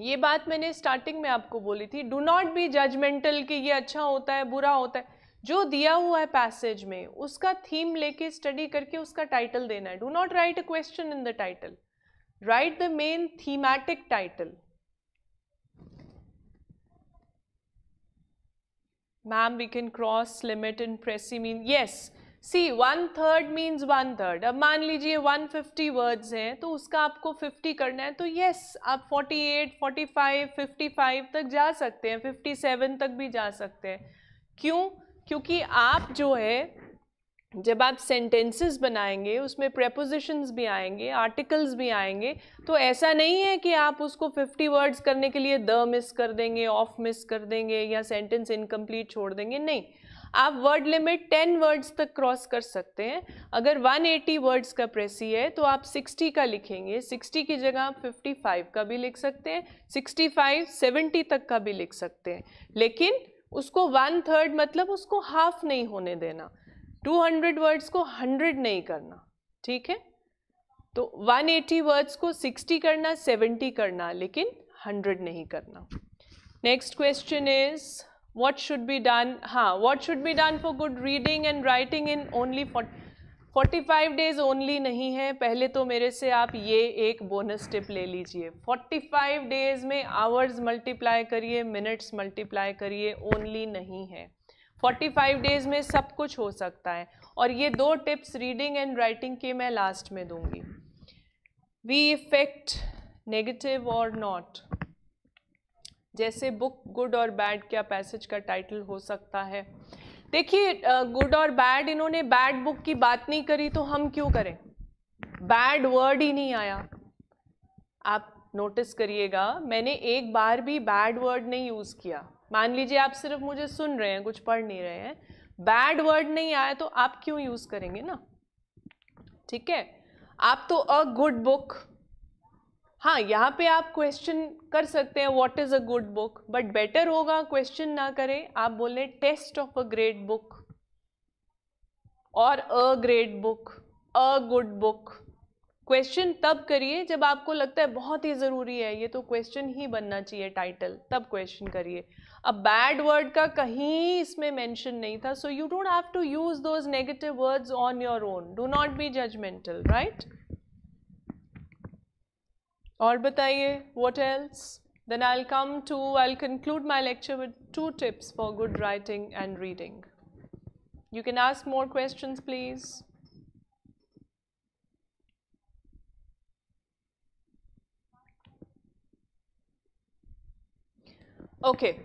ये बात मैंने स्टार्टिंग में आपको बोली थी डू नॉट बी जजमेंटल कि ये अच्छा होता है बुरा होता है जो दिया हुआ है पैसेज में उसका थीम लेके स्टडी करके उसका टाइटल देना है do not write a question in the title write the main thematic title ma'am we can cross limit in प्रेसिमीन yes see one third means one third अब मान लीजिए वन फिफ्टी वर्ड्स हैं तो उसका आपको फिफ्टी करना है तो यस आप forty forty eight five fifty five तक जा सकते हैं फिफ्टी सेवन तक भी जा सकते हैं क्यों क्योंकि आप जो है जब आप सेंटेंसेस बनाएंगे उसमें प्रेपोजिशंस भी आएंगे आर्टिकल्स भी आएंगे तो ऐसा नहीं है कि आप उसको 50 वर्ड्स करने के लिए द मिस कर देंगे ऑफ मिस कर देंगे या सेंटेंस इनकम्प्लीट छोड़ देंगे नहीं आप वर्ड लिमिट टेन वर्ड्स तक क्रॉस कर सकते हैं अगर वन एटी वर्ड्स का प्रेसी है तो आप सिक्सटी का लिखेंगे सिक्सटी की जगह आप फिफ्टी फाइव का भी लिख सकते हैं सिक्सटी फाइव सेवेंटी तक का भी लिख सकते हैं लेकिन उसको वन थर्ड मतलब उसको हाफ नहीं होने देना टू हंड्रेड वर्ड्स को हंड्रेड नहीं करना ठीक है तो वन एटी वर्ड्स को सिक्सटी करना सेवेंटी करना लेकिन हंड्रेड नहीं करना next question is what should be done हाँ what should be done for good reading and writing in only forty five days only नहीं है पहले तो मेरे से आप ये एक बोनस टिप ले लीजिए फोर्टी फाइव डेज में आवर्स मल्टीप्लाई करिए मिनट्स मल्टीप्लाई करिए ओनली नहीं है फोर्टी फाइव डेज में सब कुछ हो सकता है और ये दो टिप्स रीडिंग एंड राइटिंग की मैं लास्ट में दूंगी वी इफेक्ट नेगेटिव और नॉट जैसे बुक गुड और बैड क्या पैसेज का टाइटल हो सकता है देखिए गुड और बैड इन्होंने बैड बुक की बात नहीं करी तो हम क्यों करें बैड वर्ड ही नहीं आया आप नोटिस करिएगा मैंने एक बार भी बैड वर्ड नहीं यूज़ किया मान लीजिए आप सिर्फ मुझे सुन रहे हैं कुछ पढ़ नहीं रहे हैं बैड वर्ड नहीं आया तो आप क्यों यूज़ करेंगे ना ठीक है आप तो अ गुड बुक हाँ यहाँ पे आप क्वेश्चन कर सकते हैं what is a good book but better होगा क्वेश्चन ना करें आप बोलें test of a great book और a great book a good book question तब करिए जब आपको लगता है बहुत ही ज़रूरी है ये तो क्वेश्चन ही बनना चाहिए टाइटल तब क्वेश्चन करिए अब बैड वर्ड का कहीं इसमें मेंशन नहीं था so you don't have to use those negative words on your own do not be judgemental right और बताइए what else? Then I'll come to, I'll conclude my lecture with two tips for good writing and reading. You can ask more questions please. Okay,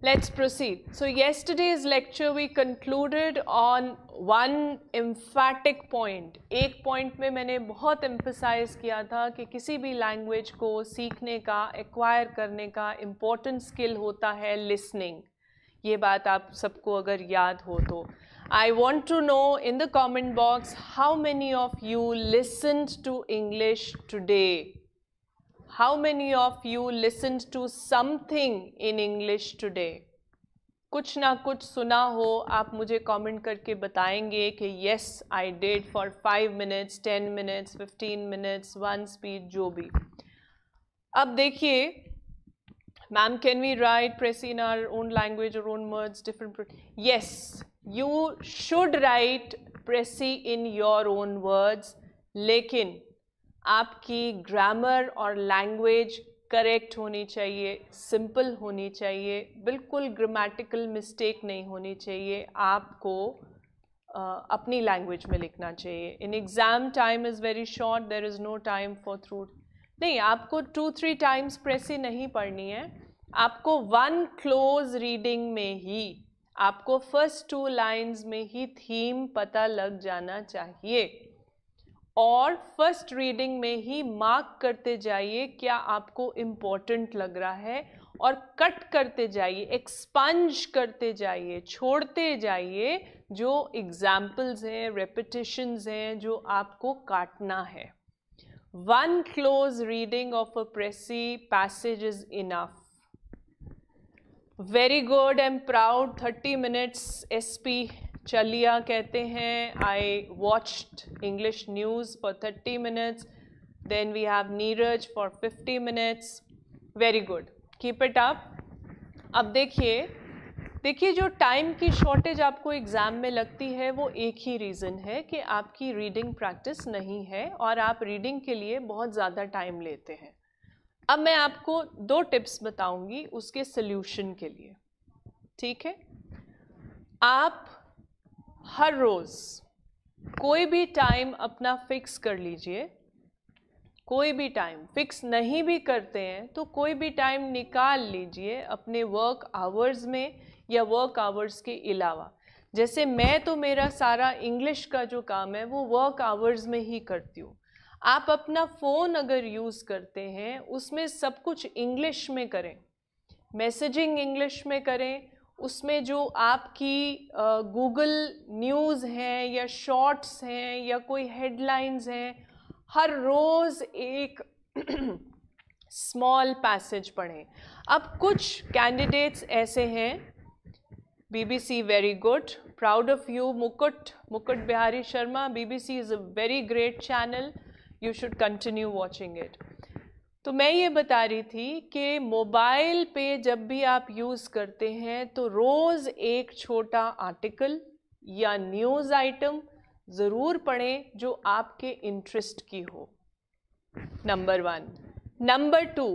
Let's proceed. So yesterday's lecture we concluded on one emphatic point. एक point में मैंने बहुत emphasize किया था कि किसी भी language को सीखने का acquire करने का important skill होता है listening. ये बात आप सबको अगर याद हो तो I want to know in the comment box how many of you listened to English today. how many of you listened to something in English today? कुछ ना कुछ सुना हो आप मुझे कमेंट करके बताएंगे कि yes I did for five minutes ten minutes fifteen minutes one speed जो भी अब देखिए ma'am can we write precis in our own language और own words different yes you should write precis in your own words लेकिन आपकी grammar और language correct होनी चाहिए सिंपल होनी चाहिए बिल्कुल ग्रामेटिकल मिस्टेक नहीं होनी चाहिए आपको uh, अपनी लैंग्वेज में लिखना चाहिए in exam time is very short there is no time for through नहीं आपको टू थ्री टाइम्स प्रेसी नहीं पढ़नी है आपको वन क्लोज रीडिंग में ही आपको फर्स्ट टू लाइंस में ही थीम पता लग जाना चाहिए और फर्स्ट रीडिंग में ही मार्क करते जाइए क्या आपको इम्पोर्टेंट लग रहा है और कट करते जाइए एक्सपंज करते जाइए छोड़ते जाइए जो एग्जाम्पल्स हैं रेपिटिशन्स हैं जो आपको काटना है one close reading of a precis passage is enough very good am proud thirty minutes S P चलिया कहते हैं I watched English news for thirty minutes then we have Neeraj for fifty minutes very good keep it up अब देखिए देखिए जो time की shortage आपको exam में लगती है वो एक ही रीज़न है कि आपकी रीडिंग प्रैक्टिस नहीं है और आप रीडिंग के लिए बहुत ज़्यादा टाइम लेते हैं अब मैं आपको दो टिप्स बताऊंगी उसके सल्यूशन के लिए ठीक है आप हर रोज़ कोई भी टाइम अपना फिक्स कर लीजिए कोई भी टाइम फिक्स नहीं भी करते हैं तो कोई भी टाइम निकाल लीजिए अपने वर्क आवर्स में या वर्क आवर्स के अलावा जैसे मैं तो मेरा सारा इंग्लिश का जो काम है वो वर्क आवर्स में ही करती हूँ आप अपना फ़ोन अगर यूज़ करते हैं उसमें सब कुछ इंग्लिश में करें मैसेजिंग इंग्लिश में करें उसमें जो आपकी गूगल न्यूज़ हैं या शॉर्ट्स हैं या कोई हेडलाइंस हैं हर रोज़ एक स्मॉल पैसेज पढ़ें अब कुछ कैंडिडेट्स ऐसे हैं BBC very good proud of you Mukut Mukut Bihari Sharma BBC is a very great channel you should continue watching it तो मैं ये बता रही थी कि मोबाइल पे जब भी आप यूज़ करते हैं तो रोज़ एक छोटा आर्टिकल या न्यूज़ आइटम ज़रूर पढ़ें जो आपके इंटरेस्ट की हो नंबर वन नंबर टू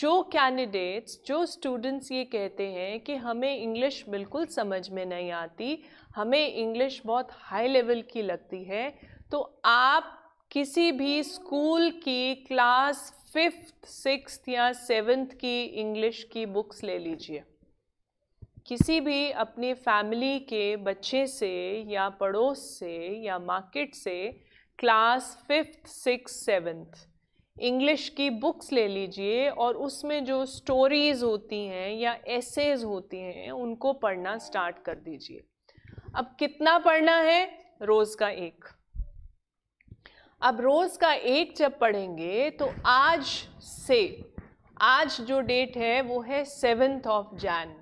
जो कैंडिडेट्स जो स्टूडेंट्स ये कहते हैं कि हमें इंग्लिश बिल्कुल समझ में नहीं आती हमें इंग्लिश बहुत हाई लेवल की लगती है तो आप किसी भी स्कूल की क्लास फिफ्थ सिक्स या सेवेंथ की इंग्लिश की बुक्स ले लीजिए किसी भी अपनी फैमिली के बच्चे से या पड़ोस से या मार्केट से class fifth six seventh English की बुक्स ले लीजिए और उसमें जो स्टोरीज़ होती हैं या एसेज होती हैं उनको पढ़ना स्टार्ट कर दीजिए अब कितना पढ़ना है रोज़ का एक अब रोज़ का एक जब पढ़ेंगे तो आज से आज जो डेट है वो है सेवेंथ ऑफ जैन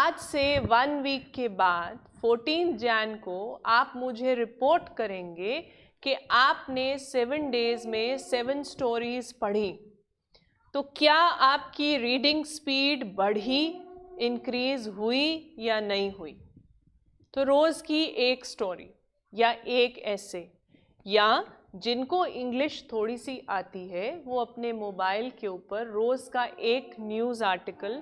आज से वन वीक के बाद फोर्टीन जैन को आप मुझे रिपोर्ट करेंगे कि आपने सेवन डेज में सेवन स्टोरीज़ पढ़ी तो क्या आपकी रीडिंग स्पीड बढ़ी इंक्रीज़ हुई या नहीं हुई तो रोज़ की एक स्टोरी या एक ऐसे या जिनको इंग्लिश थोड़ी सी आती है वो अपने मोबाइल के ऊपर रोज़ का एक न्यूज़ आर्टिकल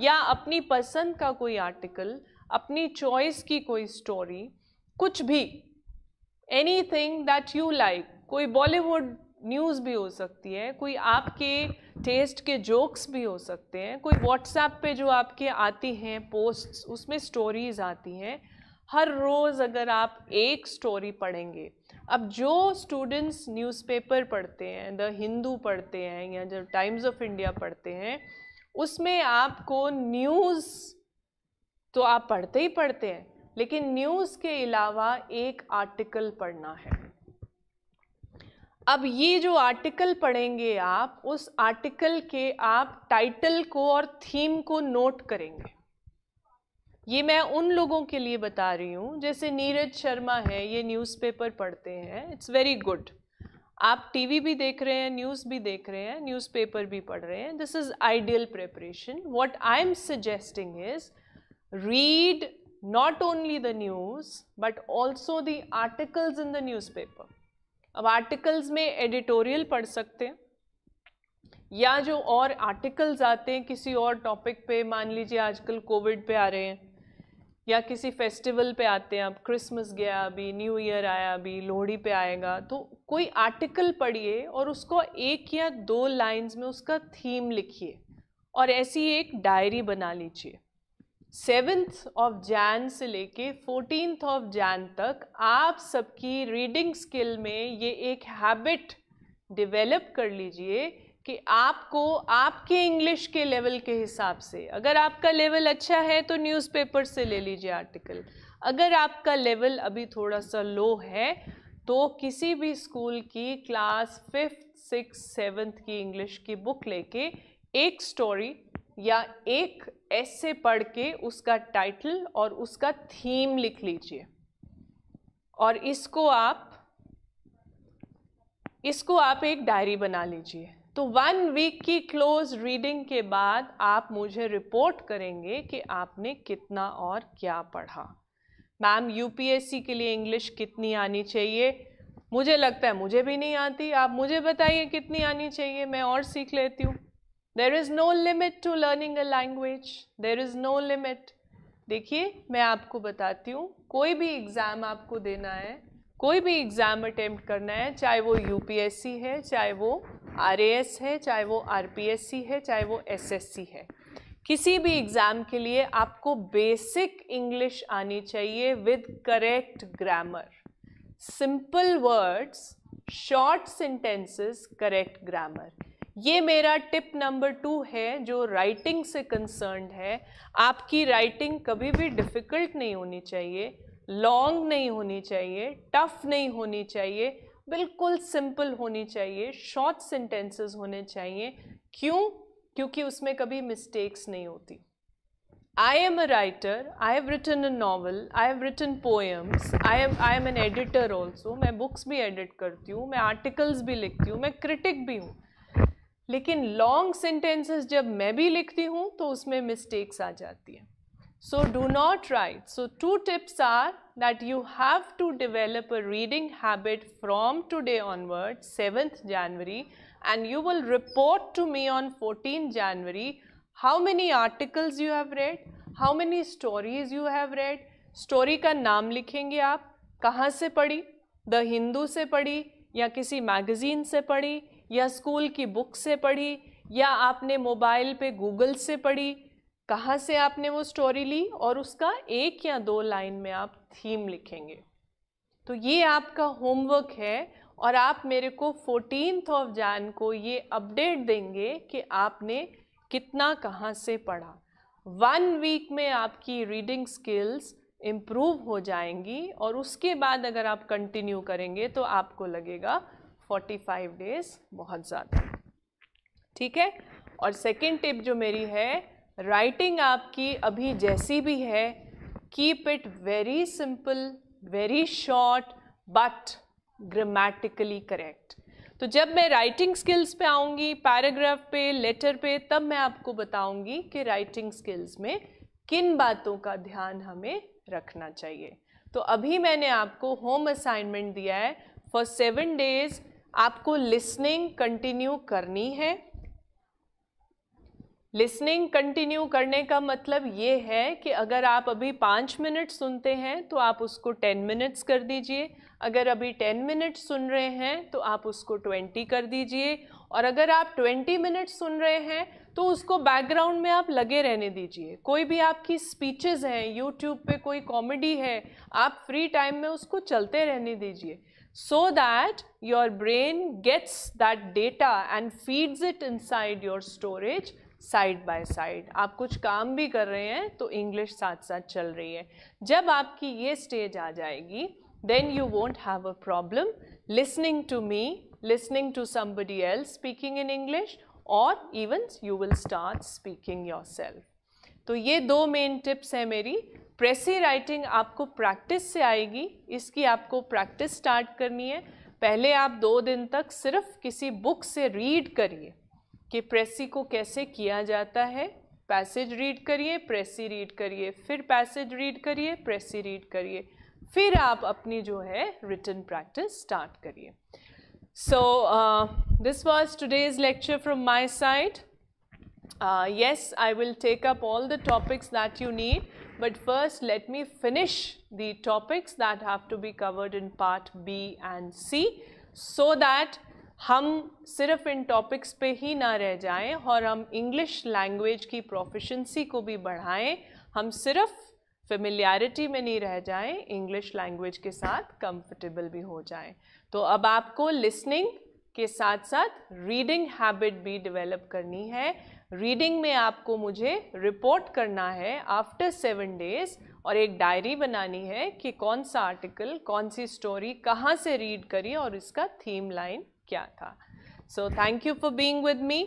या अपनी पसंद का कोई आर्टिकल अपनी चॉइस की कोई स्टोरी कुछ भी anything that you like कोई बॉलीवुड न्यूज़ भी हो सकती है कोई आपके टेस्ट के जोक्स भी हो सकते हैं कोई व्हाट्सएप पे जो आपके आती हैं पोस्ट्स उसमें स्टोरीज़ आती हैं हर रोज़ अगर आप एक स्टोरी पढ़ेंगे अब जो स्टूडेंट्स न्यूज़पेपर पढ़ते हैं द हिंदू पढ़ते हैं या जब टाइम्स ऑफ इंडिया पढ़ते हैं उसमें आपको न्यूज़ तो आप पढ़ते ही पढ़ते हैं लेकिन न्यूज़ के अलावा एक आर्टिकल पढ़ना है अब ये जो आर्टिकल पढ़ेंगे आप उस आर्टिकल के आप टाइटल को और थीम को नोट करेंगे ये मैं उन लोगों के लिए बता रही हूँ जैसे नीरज शर्मा है ये न्यूज़पेपर पढ़ते हैं इट्स वेरी गुड आप टीवी भी देख रहे हैं न्यूज़ भी देख रहे हैं न्यूज़पेपर भी पढ़ रहे हैं this is ideal preparation what I am suggesting is read not only the news but also the articles in the newspaper अब आर्टिकल्स में एडिटोरियल पढ़ सकते हैं या जो और आर्टिकल्स आते हैं किसी और टॉपिक पे मान लीजिए आजकल कोविड पे आ रहे हैं या किसी फेस्टिवल पे आते हैं आप क्रिसमस गया अभी न्यू ईयर आया अभी लोहड़ी पे आएगा तो कोई आर्टिकल पढ़िए और उसको एक या दो लाइंस में उसका थीम लिखिए और ऐसी एक डायरी बना लीजिए सेवेंथ ऑफ जैन से लेके फोर्टीनथ ऑफ जैन तक आप सबकी रीडिंग स्किल में ये एक हैबिट डेवलप कर लीजिए कि आपको आपके इंग्लिश के लेवल के हिसाब से अगर आपका लेवल अच्छा है तो न्यूज़पेपर से ले लीजिए आर्टिकल अगर आपका लेवल अभी थोड़ा सा लो है तो किसी भी स्कूल की क्लास फिफ्थ सिक्स सेवन्थ की इंग्लिश की बुक लेके एक स्टोरी या एक ऐसे पढ़ के उसका टाइटल और उसका थीम लिख लीजिए और इसको आप इसको आप एक डायरी बना लीजिए तो वन वीक की क्लोज रीडिंग के बाद आप मुझे रिपोर्ट करेंगे कि आपने कितना और क्या पढ़ा मैम यूपीएससी के लिए इंग्लिश कितनी आनी चाहिए मुझे लगता है मुझे भी नहीं आती आप मुझे बताइए कितनी आनी चाहिए मैं और सीख लेती हूँ there is no limit to learning a language there is no limit देखिए मैं आपको बताती हूँ कोई भी एग्ज़ाम आपको देना है कोई भी एग्ज़ाम अटेम्प्ट करना है चाहे वो यूपीएससी है चाहे वो आर है चाहे वो आर है चाहे वो एस है किसी भी एग्ज़ाम के लिए आपको बेसिक इंग्लिश आनी चाहिए with correct grammar simple words short sentences correct grammar ये मेरा टिप नंबर टू है जो राइटिंग से कंसर्न है आपकी राइटिंग कभी भी डिफ़िकल्ट नहीं होनी चाहिए लॉन्ग नहीं होनी चाहिए टफ नहीं होनी चाहिए बिल्कुल सिंपल होनी चाहिए शॉर्ट सेंटेंसेस होने चाहिए क्यों क्योंकि उसमें कभी मिस्टेक्स नहीं होती I am a writer I have written a novel I have written poems I am I am an editor also मैं बुक्स भी एडिट करती हूँ मैं आर्टिकल्स भी लिखती हूँ मैं क्रिटिक भी हूँ लेकिन लॉन्ग सेंटेंसेस जब मैं भी लिखती हूँ तो उसमें मिस्टेक्स आ जाती हैं So do not write. So two tips are that you have to develop a reading habit from today onward, 7th January, and you will report to me on 14th January how many articles you have read, how many stories you have read, story का नाम लिखेंगे आप, कहाँ से पढ़ी, The Hindu से पढ़ी या किसी magazine से पढ़ी या school की book से पढ़ी या आपने mobile पे Google से पढ़ी कहाँ से आपने वो स्टोरी ली और उसका एक या दो लाइन में आप थीम लिखेंगे तो ये आपका होमवर्क है और आप मेरे को फोर्टीन ऑफ जान को ये अपडेट देंगे कि आपने कितना कहाँ से पढ़ा वन वीक में आपकी रीडिंग स्किल्स इम्प्रूव हो जाएंगी और उसके बाद अगर आप कंटिन्यू करेंगे तो आपको लगेगा फोर्टी फाइव डेज बहुत ज़्यादा ठीक है और सेकेंड टिप जो मेरी है राइटिंग आपकी अभी जैसी भी है keep it very simple very short but grammatically correct तो जब मैं राइटिंग स्किल्स पे आऊँगी पैराग्राफ पे लेटर पे तब मैं आपको बताऊँगी कि राइटिंग स्किल्स में किन बातों का ध्यान हमें रखना चाहिए तो अभी मैंने आपको होम असाइनमेंट दिया है फॉर सेवन डेज आपको लिसनिंग कंटिन्यू करनी है लिसनिंग कंटिन्यू करने का मतलब ये है कि अगर आप अभी पाँच मिनट सुनते हैं तो आप उसको टेन मिनट्स कर दीजिए अगर अभी टेन मिनट सुन रहे हैं तो आप उसको ट्वेंटी कर दीजिए और अगर आप ट्वेंटी मिनट सुन रहे हैं तो उसको बैकग्राउंड में आप लगे रहने दीजिए कोई भी आपकी स्पीचेस हैं यूट्यूब पे कोई कॉमेडी है आप फ्री टाइम में उसको चलते रहने दीजिए so that your brain gets that data and feeds it inside your storage side by side आप कुछ काम भी कर रहे हैं तो इंग्लिश साथ साथ चल रही है जब आपकी ये स्टेज आ जाएगी then you won't have a problem listening to me listening to somebody else speaking in English और even you will start speaking yourself तो ये दो मेन टिप्स हैं मेरी प्रेसी राइटिंग आपको प्रैक्टिस से आएगी इसकी आपको प्रैक्टिस स्टार्ट करनी है पहले आप दो दिन तक सिर्फ किसी बुक से रीड करिए कि प्रेसी को कैसे किया जाता है पैसेज रीड करिए प्रेसी रीड करिए फिर पैसेज रीड करिए प्रेसी रीड करिए फिर आप अपनी जो है रिटर्न प्रैक्टिस स्टार्ट करिए so this was today's lecture from my side yes I will take up all the topics that you need but first let me finish the topics that have to be covered in part B and C so that हम सिर्फ इन topics पे ही ना रह जाएं और हम English language की proficiency को भी बढ़ाएं हम सिर्फ फेमिलियरिटी में नहीं रह जाएं इंग्लिश लैंग्वेज के साथ कंफर्टेबल भी हो जाएं तो अब आपको लिसनिंग के साथ साथ रीडिंग हैबिट भी डेवलप करनी है रीडिंग में आपको मुझे रिपोर्ट करना है आफ्टर सेवन डेज और एक डायरी बनानी है कि कौन सा आर्टिकल कौन सी स्टोरी कहाँ से रीड करी और इसका थीम लाइन क्या था so thank you for being with me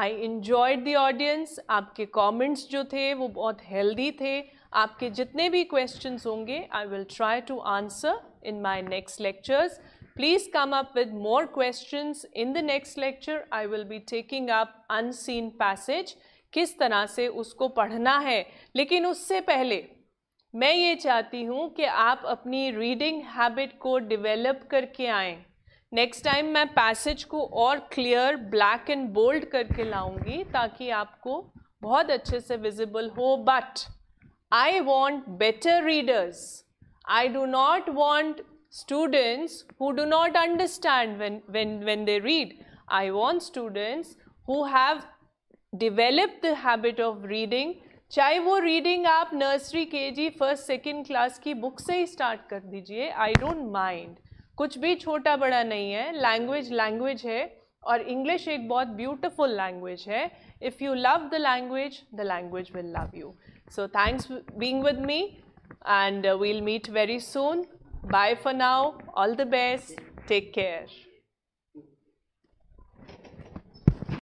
I enjoyed the audience आपके कॉमेंट्स जो थे वो बहुत हेल्दी थे आपके जितने भी क्वेश्चन होंगे I will try to answer in my next lectures please come up with more questions in the next lecture I will be taking up unseen passage किस तरह से उसको पढ़ना है लेकिन उससे पहले मैं ये चाहती हूँ कि आप अपनी रीडिंग हैबिट को डिवेलप करके आएँ नेक्स्ट टाइम मैं पैसेज को और क्लियर ब्लैक एंड बोल्ड करके लाऊंगी ताकि आपको बहुत अच्छे से विजिबल हो but I want better readers I do not want students who do not understand when, when, when they read. I want students who have developed the habit of reading. चाहे वो reading आप nursery K G first second class की book से ही start कर दीजिए I don't mind कुछ भी छोटा बड़ा नहीं है लैंग्वेज लैंग्वेज है और इंग्लिश एक बहुत ब्यूटिफुल लैंग्वेज है if you love the language the language will love you so thanks being with me and we'll meet very soon bye for now all the best take care